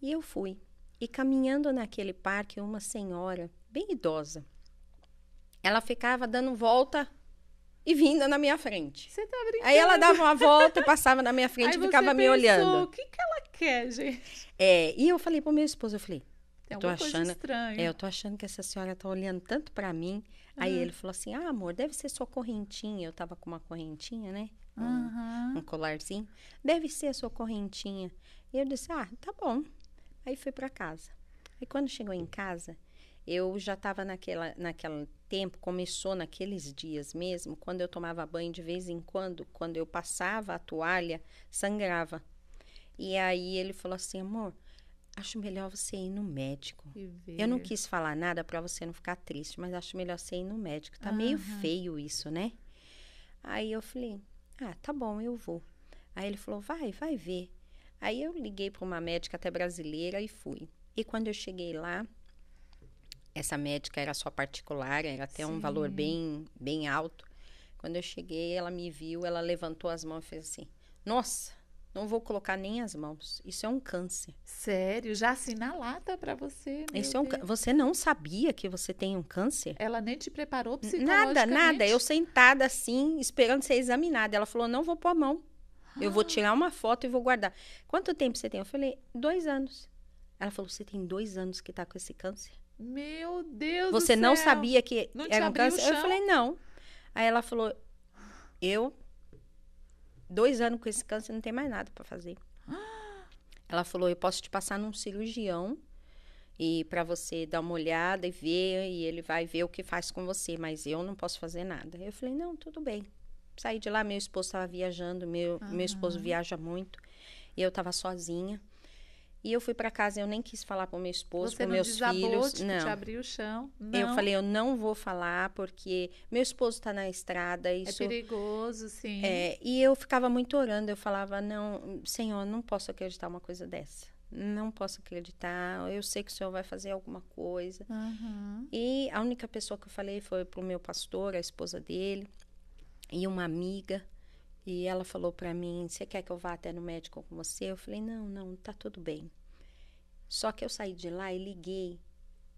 E eu fui. E caminhando naquele parque, uma senhora bem idosa, ela ficava dando volta e vinda na minha frente. Você tá brincando? Aí ela dava uma volta, passava na minha frente e ficava me olhando. O que, que ela quer, gente? É, e eu falei pro meu esposo, eu falei, é eu tô achando, é, eu tô achando que essa senhora tá olhando tanto para mim Aí hum. ele falou assim: Ah, amor, deve ser sua correntinha. Eu tava com uma correntinha, né? Um, uhum. um colarzinho. Deve ser a sua correntinha. E eu disse: Ah, tá bom. Aí fui para casa. Aí quando chegou em casa, eu já tava naquela naquele tempo, começou naqueles dias mesmo, quando eu tomava banho de vez em quando, quando eu passava a toalha, sangrava. E aí ele falou assim: "Amor, acho melhor você ir no médico. Eu não quis falar nada para você não ficar triste, mas acho melhor você ir no médico. Tá uhum. meio feio isso, né? Aí eu falei, ah, tá bom, eu vou. Aí ele falou, vai, vai ver. Aí eu liguei para uma médica até brasileira e fui. E quando eu cheguei lá, essa médica era só particular, era até Sim. um valor bem, bem alto. Quando eu cheguei, ela me viu, ela levantou as mãos e fez assim: Nossa, não vou colocar nem as mãos. Isso é um câncer. Sério? Já assinalada para você? Isso é um, você não sabia que você tem um câncer? Ela nem te preparou psicologicamente? Nada, nada. Eu sentada assim, esperando ser examinada. Ela falou, não vou pôr a mão. Ah. Eu vou ah. tirar uma foto e vou guardar. Quanto tempo você tem? Eu falei, dois anos. Ela falou, você tem dois anos que tá com esse câncer? Meu Deus Você do céu. não sabia que não era um câncer? Eu falei, não. Aí ela falou, eu dois anos com esse câncer, não tem mais nada para fazer. Ela falou: eu posso te passar num cirurgião e para você dar uma olhada e ver, e ele vai ver o que faz com você, mas eu não posso fazer nada. Eu falei: não, tudo bem. Saí de lá, meu esposo estava viajando, meu, meu esposo viaja muito, e eu estava sozinha. E eu fui para casa, eu nem quis falar para o meu esposo, para meus filhos, tipo, não. Te abriu o chão. Não. Eu falei, eu não vou falar porque meu esposo está na estrada, é isso É perigoso, sim. É, e eu ficava muito orando, eu falava, não, Senhor, não posso acreditar uma coisa dessa. Não posso acreditar, eu sei que o senhor vai fazer alguma coisa. Uhum. E a única pessoa que eu falei foi para o meu pastor, a esposa dele, e uma amiga. E ela falou para mim: Você quer que eu vá até no médico com você? Eu falei: Não, não, tá tudo bem. Só que eu saí de lá e liguei,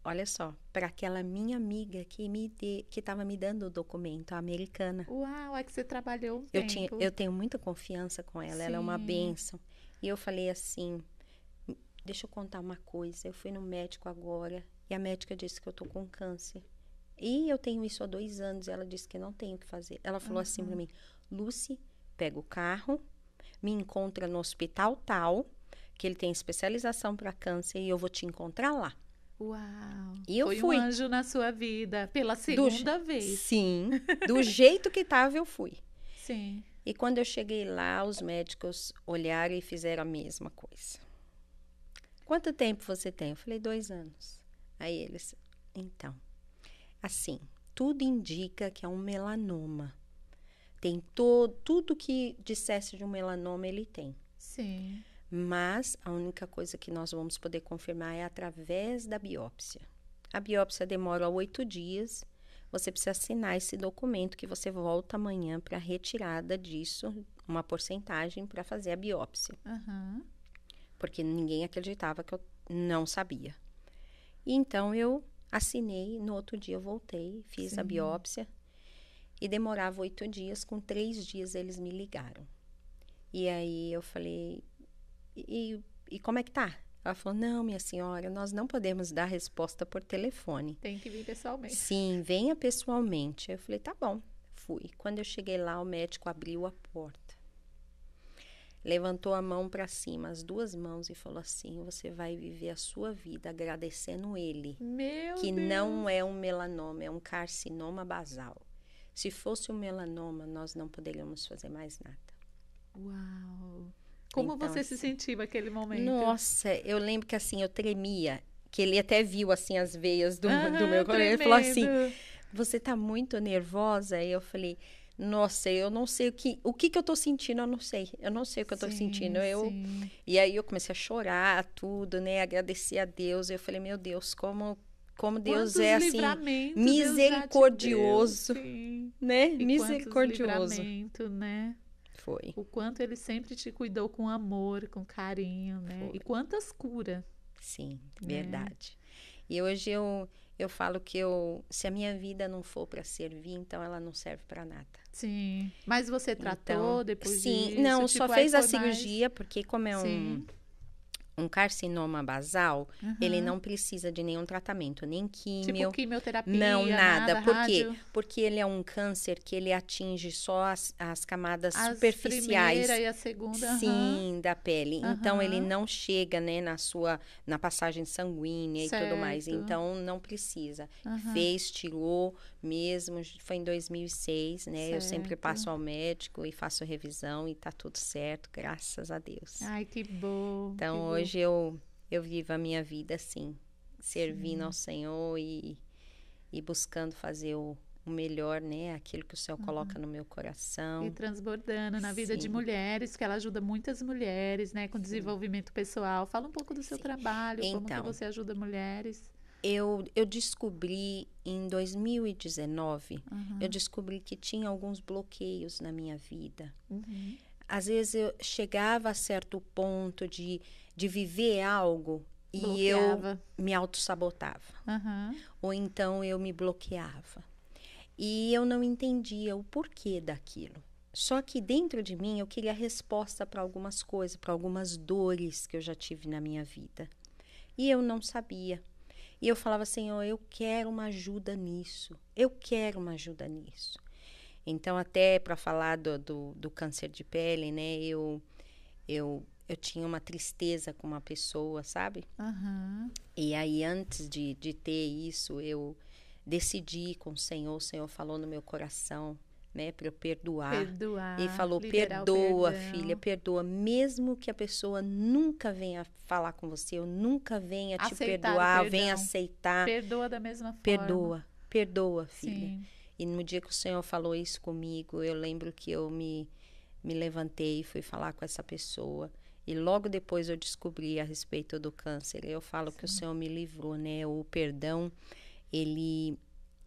olha só, para aquela minha amiga que me de, que estava me dando o documento, a americana. Uau, é que você trabalhou um eu tempo. Tinha, eu tenho muita confiança com ela, Sim. ela é uma benção. E eu falei assim: Deixa eu contar uma coisa. Eu fui no médico agora e a médica disse que eu tô com câncer. E eu tenho isso há dois anos. E ela disse que não tenho o que fazer. Ela falou uhum. assim para mim: Lucy pega o carro, me encontra no hospital tal, que ele tem especialização para câncer e eu vou te encontrar lá. Uau! E eu foi fui. um anjo na sua vida, pela segunda do, vez. Sim, do jeito que estava eu fui. Sim. E quando eu cheguei lá, os médicos olharam e fizeram a mesma coisa. Quanto tempo você tem? Eu falei, dois anos. Aí eles, então, assim, tudo indica que é um melanoma. Tem to, tudo que dissesse de um melanoma, ele tem. Sim. Mas a única coisa que nós vamos poder confirmar é através da biópsia. A biópsia demora oito dias. Você precisa assinar esse documento que você volta amanhã para retirada disso, uma porcentagem para fazer a biópsia. Uhum. Porque ninguém acreditava que eu não sabia. então eu assinei, no outro dia eu voltei, fiz Sim. a biópsia, e demorava oito dias, com três dias eles me ligaram. E aí eu falei, e, e como é que tá? Ela falou: Não, minha senhora, nós não podemos dar resposta por telefone. Tem que vir pessoalmente. Sim, venha pessoalmente. Eu falei: Tá bom. Fui. Quando eu cheguei lá, o médico abriu a porta, levantou a mão para cima, as duas mãos, e falou assim: Você vai viver a sua vida agradecendo ele. Meu que Deus. não é um melanoma, é um carcinoma basal. Se fosse o melanoma, nós não poderíamos fazer mais nada. Uau! Como então, você assim, se sentiu naquele momento? Nossa, eu lembro que assim, eu tremia, que ele até viu assim as veias do, ah, do meu colega, ele falou assim: "Você tá muito nervosa?" E eu falei: nossa, eu não sei o que, o que que eu tô sentindo, eu não sei. Eu não sei o que eu tô sentindo. Eu E aí eu comecei a chorar, tudo, né? Agradecer a Deus. Eu falei, meu Deus, como como Deus quantos é assim misericordioso, deu, né? E misericordioso. né? Foi. O quanto ele sempre te cuidou com amor, com carinho, né? Foi. E quantas curas? Sim, né? verdade. E hoje eu eu falo que eu, se a minha vida não for para servir, então ela não serve para nada. Sim. Mas você tratou então, depois sim, disso? Sim, não, tipo, só fez a mais... cirurgia porque como é um um carcinoma basal, uhum. ele não precisa de nenhum tratamento, nem químio. Tipo quimioterapia, não nada. nada Por quê? Porque ele é um câncer que ele atinge só as, as camadas as superficiais. primeira e a segunda. Sim, uhum. da pele. Uhum. Então ele não chega, né, na sua na passagem sanguínea certo. e tudo mais. Então não precisa. Fez, tirou mesmo, foi em 2006, né? Certo. Eu sempre passo ao médico e faço revisão e tá tudo certo, graças a Deus. Ai, que bom. Então que hoje hoje eu, eu vivo a minha vida assim, servindo Sim. ao Senhor e, e buscando fazer o, o melhor, né? Aquilo que o Senhor uhum. coloca no meu coração. E transbordando na vida Sim. de mulheres, que ela ajuda muitas mulheres, né? Com Sim. desenvolvimento pessoal. Fala um pouco do seu trabalho, então, como que então. você ajuda mulheres. Eu, eu descobri em 2019, uhum. eu descobri que tinha alguns bloqueios na minha vida. Uhum. Às vezes eu chegava a certo ponto de de viver algo e bloqueava. eu me autossabotava. Uhum. Ou então eu me bloqueava. E eu não entendia o porquê daquilo. Só que dentro de mim eu queria resposta para algumas coisas, para algumas dores que eu já tive na minha vida. E eu não sabia. E eu falava, Senhor, assim, oh, eu quero uma ajuda nisso. Eu quero uma ajuda nisso. Então, até para falar do, do, do, câncer de pele, né? Eu, eu eu tinha uma tristeza com uma pessoa, sabe? Uhum. E aí, antes de, de ter isso, eu decidi com o Senhor, o Senhor falou no meu coração, né, para eu perdoar. perdoar. E falou: perdoa, filha, perdoa. Mesmo que a pessoa nunca venha falar com você, ou nunca venha Aceitar te perdoar, venha aceitar. Perdoa da mesma forma. Perdoa, perdoa, filha. Sim. E no dia que o Senhor falou isso comigo, eu lembro que eu me, me levantei e fui falar com essa pessoa. E logo depois eu descobri a respeito do câncer. Eu falo Sim. que o Senhor me livrou, né? O perdão, ele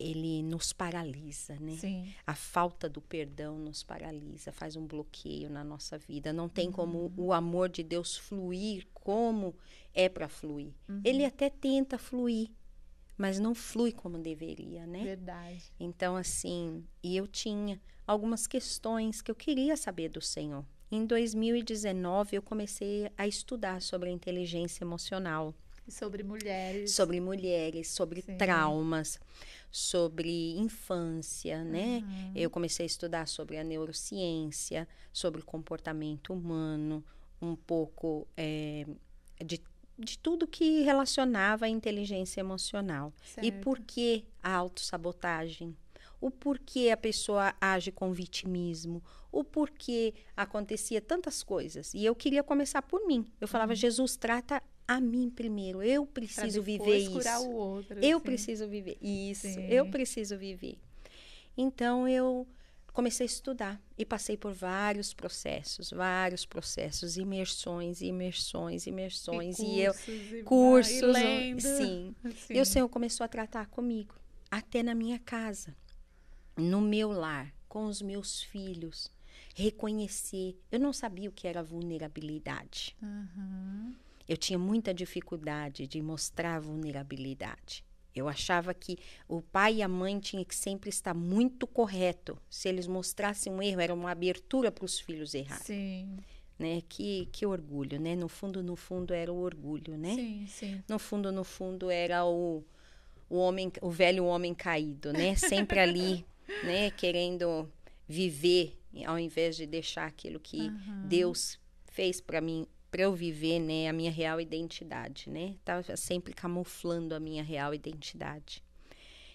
ele nos paralisa, né? Sim. A falta do perdão nos paralisa, faz um bloqueio na nossa vida. Não tem uhum. como o amor de Deus fluir como é para fluir. Uhum. Ele até tenta fluir, mas não flui como deveria, né? Verdade. Então assim, e eu tinha algumas questões que eu queria saber do Senhor. Em 2019, eu comecei a estudar sobre a inteligência emocional. Sobre mulheres. Sobre mulheres, sobre Sim. traumas, sobre infância, né? uhum. né? Eu comecei a estudar sobre a neurociência, sobre o comportamento humano, um pouco é, de, de tudo que relacionava a inteligência emocional. Certo. E por que a autossabotagem? o porquê a pessoa age com vitimismo, o porquê acontecia tantas coisas. E eu queria começar por mim. Eu falava, uhum. Jesus trata a mim primeiro. Eu preciso viver isso. O outro, eu assim. preciso viver isso. Sim. Eu preciso viver. Então eu comecei a estudar e passei por vários processos, vários processos, imersões, imersões, imersões e, e cursos, eu e cursos, e sim. sim. E o Senhor começou a tratar comigo, até na minha casa no meu lar, com os meus filhos, reconhecer. Eu não sabia o que era vulnerabilidade. Uhum. Eu tinha muita dificuldade de mostrar vulnerabilidade. Eu achava que o pai e a mãe tinham que sempre estar muito correto. Se eles mostrassem um erro, era uma abertura para os filhos errarem. Sim. Né? Que, que orgulho, né? No fundo, no fundo, era o orgulho, né? Sim, sim. No fundo, no fundo, era o, o, homem, o velho homem caído, né? Sempre ali né? Querendo viver ao invés de deixar aquilo que uhum. Deus fez para mim para eu viver né a minha real identidade né tava sempre camuflando a minha real identidade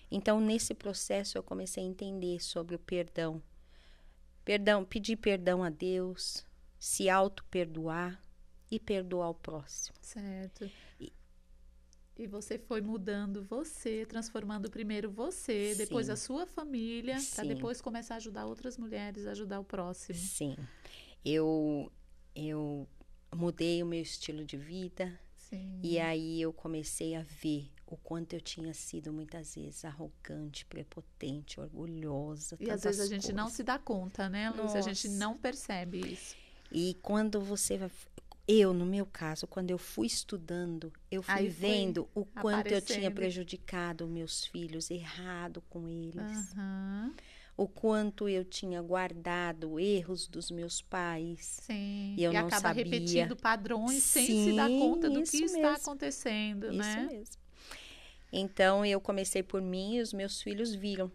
então nesse processo eu comecei a entender sobre o perdão perdão pedir perdão a Deus se auto perdoar e perdoar o próximo certo e você foi mudando você, transformando primeiro você, Sim. depois a sua família, para depois começar a ajudar outras mulheres, ajudar o próximo. Sim. Eu eu mudei o meu estilo de vida. Sim. E aí eu comecei a ver o quanto eu tinha sido muitas vezes arrogante, prepotente, orgulhosa. E às vezes a gente não se dá conta, né, Luz? Nossa. A gente não percebe isso. E quando você eu, no meu caso, quando eu fui estudando, eu fui Aí vendo o quanto eu tinha prejudicado meus filhos, errado com eles. Uhum. O quanto eu tinha guardado erros dos meus pais. Sim. E eu e não acaba sabia. repetindo padrões Sim, sem se dar conta do que mesmo. está acontecendo, isso né? Isso mesmo. Então eu comecei por mim e os meus filhos viram.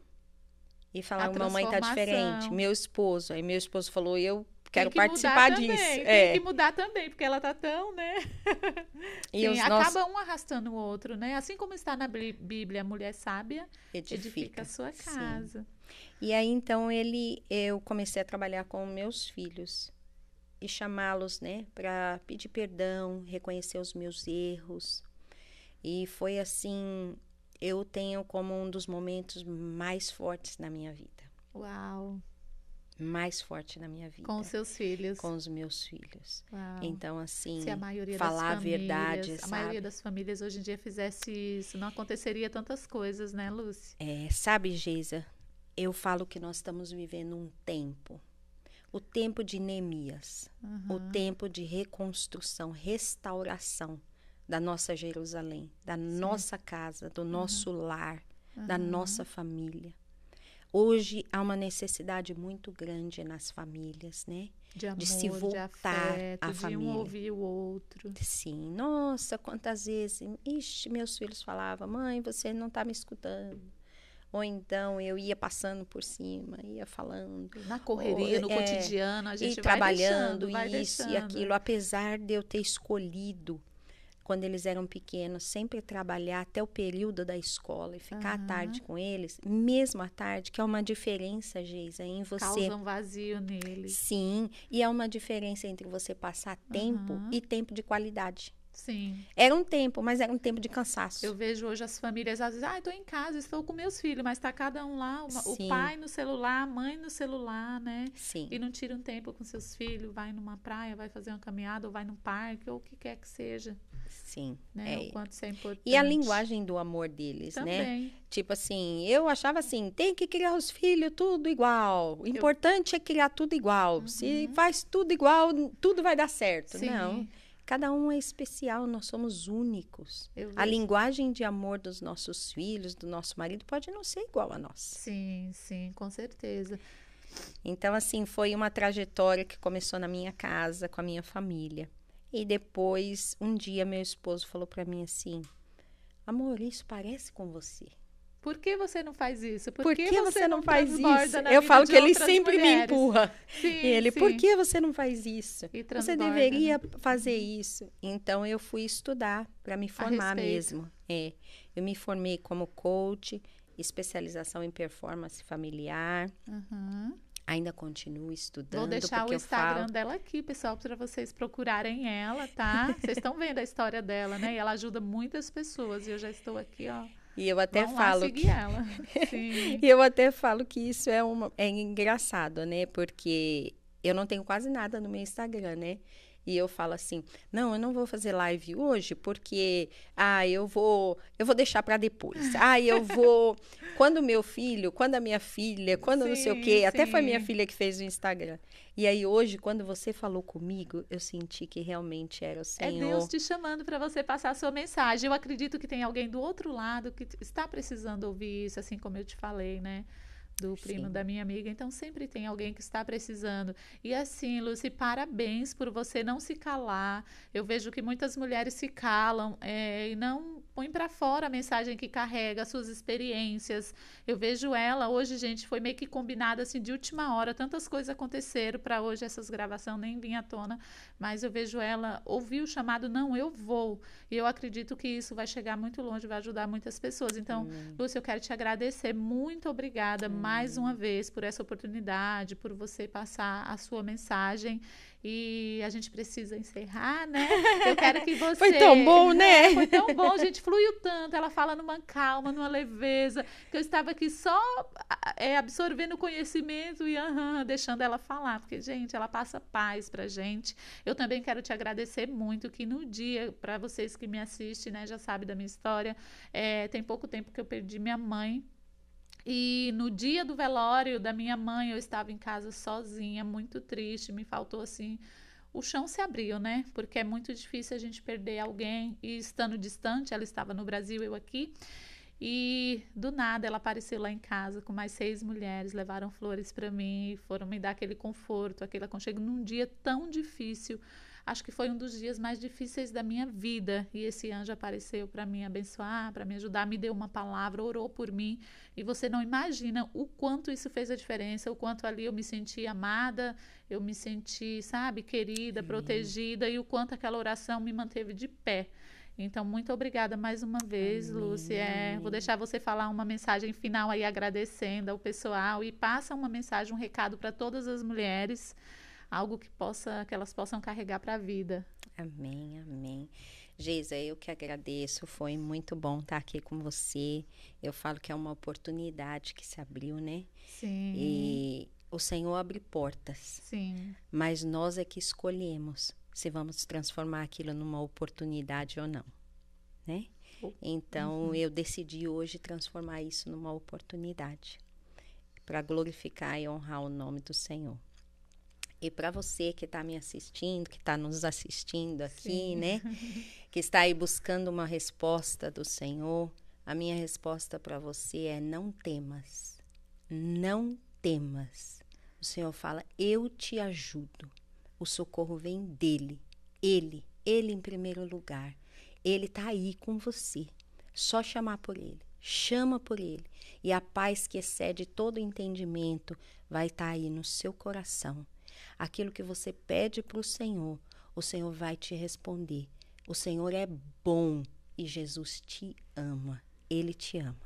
E falaram: mamãe tá diferente, meu esposo. Aí meu esposo falou: eu quero participar disso. Também, é. Tem que é. mudar também, porque ela tá tão, né? E Sim, acaba um arrastando o outro, né? Assim como está na Bíblia, a mulher sábia edifica, edifica a sua casa. Sim. E aí então ele, eu comecei a trabalhar com meus filhos e chamá-los, né, para pedir perdão, reconhecer os meus erros. E foi assim, eu tenho como um dos momentos mais fortes na minha vida. Uau mais forte na minha vida. Com os seus filhos. Com os meus filhos. Uau. Então, assim, Se a maioria falar das famílias, a verdade. A sabe? maioria das famílias hoje em dia fizesse isso, não aconteceria tantas coisas, né, Lúcia? É, sabe, Geisa, eu falo que nós estamos vivendo um tempo. O tempo de Neemias, uhum. o tempo de reconstrução, restauração da nossa Jerusalém, da Sim. nossa casa, do nosso lar, uhum. da nossa família. Hoje há uma necessidade muito grande nas famílias, né? De, amor, de se voltar de afeto, à de família. De um ouvir o outro. Sim, nossa, quantas vezes. Ixi, meus filhos falavam, mãe, você não está me escutando. Ou então eu ia passando por cima, ia falando. Na correria, Ou, no é, cotidiano, a gente vai trabalhando deixando, vai isso deixando. e aquilo, apesar de eu ter escolhido quando eles eram pequenos, sempre trabalhar até o período da escola e ficar uhum. à tarde com eles, mesmo à tarde, que é uma diferença, Geisa, em você. Causa um vazio neles. Sim, e é uma diferença entre você passar tempo uhum. e tempo de qualidade. Sim. Era um tempo, mas era um tempo de cansaço. Eu vejo hoje as famílias às vezes, ah, estou em casa, estou com meus filhos, mas está cada um lá, uma, o pai no celular, a mãe no celular, né? Sim. E não tira um tempo com seus filhos, vai numa praia, vai fazer uma caminhada, ou vai num parque, ou o que quer que seja. Sim. Né? É. O quanto isso é importante. E a linguagem do amor deles, né? Também. né? Tipo assim, eu achava assim, tem que criar os filhos tudo igual. O importante eu... é criar tudo igual. Uhum. Se faz tudo igual, tudo vai dar certo. Sim. Não. Cada um é especial, nós somos únicos. Eu a linguagem de amor dos nossos filhos, do nosso marido, pode não ser igual a nossa. Sim, sim, com certeza. Então, assim, foi uma trajetória que começou na minha casa, com a minha família. E depois, um dia, meu esposo falou para mim assim: Amor, isso parece com você. Por que você não faz isso? Por, por que, que, você não, não faz isso? Eu falo que ele sempre mulheres? me empurra. Sim, ele, sim. por que você não faz isso? Você deveria né? fazer uhum. isso. Então eu fui estudar para me formar mesmo. É. Eu me formei como coach, especialização em performance familiar. Uhum ainda continuo estudando. Vou deixar o Instagram falo... dela aqui, pessoal, para vocês procurarem ela, tá? Vocês estão vendo a história dela, né? E ela ajuda muitas pessoas. E eu já estou aqui, ó. E eu até Vão falo que ela. Sim. e eu até falo que isso é uma é engraçado, né? Porque eu não tenho quase nada no meu Instagram, né? e eu falo assim: "Não, eu não vou fazer live hoje porque ah, eu vou, eu vou deixar para depois. Ah, eu vou quando meu filho, quando a minha filha, quando sim, não sei o quê, sim. até foi minha filha que fez o Instagram. E aí hoje quando você falou comigo, eu senti que realmente era o Senhor. É Deus te chamando para você passar a sua mensagem. Eu acredito que tem alguém do outro lado que está precisando ouvir isso, assim como eu te falei, né? do primo Sim. da minha amiga. Então sempre tem alguém que está precisando. E assim, Lucy, parabéns por você não se calar. Eu vejo que muitas mulheres se calam é, e não põe para fora a mensagem que carrega, as suas experiências. Eu vejo ela hoje, gente, foi meio que combinada assim de última hora, tantas coisas aconteceram para hoje essas gravações nem vinha à tona, mas eu vejo ela ouvir o chamado, não, eu vou. E eu acredito que isso vai chegar muito longe, vai ajudar muitas pessoas. Então, hum. Lúcia, eu quero te agradecer, muito obrigada hum. mais uma vez por essa oportunidade, por você passar a sua mensagem e a gente precisa encerrar, né? Eu quero que você. Foi tão bom, né? Foi tão bom, a gente fluiu tanto. Ela fala numa calma, numa leveza, que eu estava aqui só é, absorvendo conhecimento e uhum, deixando ela falar, porque, gente, ela passa paz pra gente. Eu também quero te agradecer muito que no dia, para vocês que me assistem, né, já sabe da minha história, é, tem pouco tempo que eu perdi minha mãe e no dia do velório da minha mãe, eu estava em casa sozinha, muito triste, me faltou assim. O chão se abriu, né? Porque é muito difícil a gente perder alguém e estando distante, ela estava no Brasil, eu aqui. E do nada ela apareceu lá em casa com mais seis mulheres, levaram flores para mim, foram me dar aquele conforto, aquele aconchego num dia tão difícil Acho que foi um dos dias mais difíceis da minha vida e esse anjo apareceu para me abençoar, para me ajudar, me deu uma palavra, orou por mim. E você não imagina o quanto isso fez a diferença, o quanto ali eu me senti amada, eu me senti, sabe, querida, Sim. protegida e o quanto aquela oração me manteve de pé. Então, muito obrigada mais uma vez, amém, Lúcia. É, vou deixar você falar uma mensagem final aí agradecendo ao pessoal e passa uma mensagem, um recado para todas as mulheres algo que possa que elas possam carregar para a vida. Amém, amém. Geisa, eu que agradeço, foi muito bom estar aqui com você. Eu falo que é uma oportunidade que se abriu, né? Sim. E o Senhor abre portas. Sim. Mas nós é que escolhemos se vamos transformar aquilo numa oportunidade ou não, né? Uhum. Então uhum. eu decidi hoje transformar isso numa oportunidade para glorificar e honrar o nome do Senhor. E para você que está me assistindo, que está nos assistindo aqui, Sim. né? que está aí buscando uma resposta do Senhor, a minha resposta para você é: não temas. Não temas. O Senhor fala: eu te ajudo. O socorro vem dele. Ele, ele em primeiro lugar. Ele está aí com você. Só chamar por ele. Chama por ele. E a paz que excede todo entendimento vai estar tá aí no seu coração Aquilo que você pede para o Senhor, o Senhor vai te responder. O Senhor é bom e Jesus te ama. Ele te ama.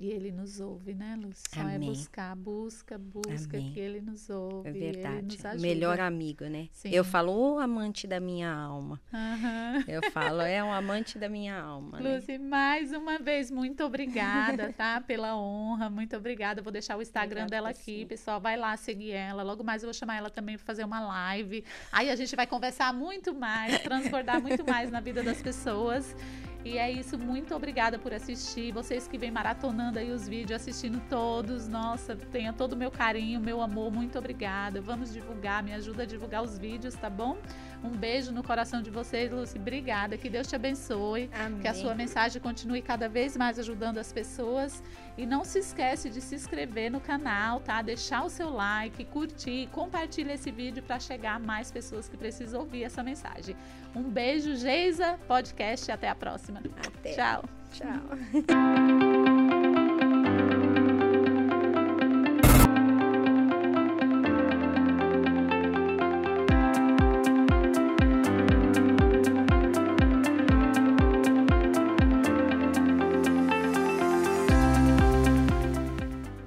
E ele nos ouve, né, Lúcia? Só é Amém. é buscar, busca, busca, Amém. que ele nos ouve. É verdade. Nos Melhor amigo, né? Sim. Eu falo, o amante da minha alma. Uhum. Eu falo, é um amante da minha alma. Né? Lúcia, né? mais uma vez, muito obrigada, tá? Pela honra, muito obrigada. Eu vou deixar o Instagram obrigada, dela aqui, sim. pessoal. Vai lá seguir ela. Logo mais eu vou chamar ela também para fazer uma live. Aí a gente vai conversar muito mais, transbordar muito mais na vida das pessoas. E é isso, muito obrigada por assistir. Vocês que vêm maratonando aí os vídeos, assistindo todos, nossa, tenha todo o meu carinho, meu amor, muito obrigada. Vamos divulgar, me ajuda a divulgar os vídeos, tá bom? Um beijo no coração de vocês, Lucy. Obrigada. Que Deus te abençoe. Amém. Que a sua mensagem continue cada vez mais ajudando as pessoas. E não se esquece de se inscrever no canal, tá? Deixar o seu like, curtir, compartilhar esse vídeo para chegar a mais pessoas que precisam ouvir essa mensagem. Um beijo, Geisa, podcast. Até a próxima. Até. Tchau. Tchau.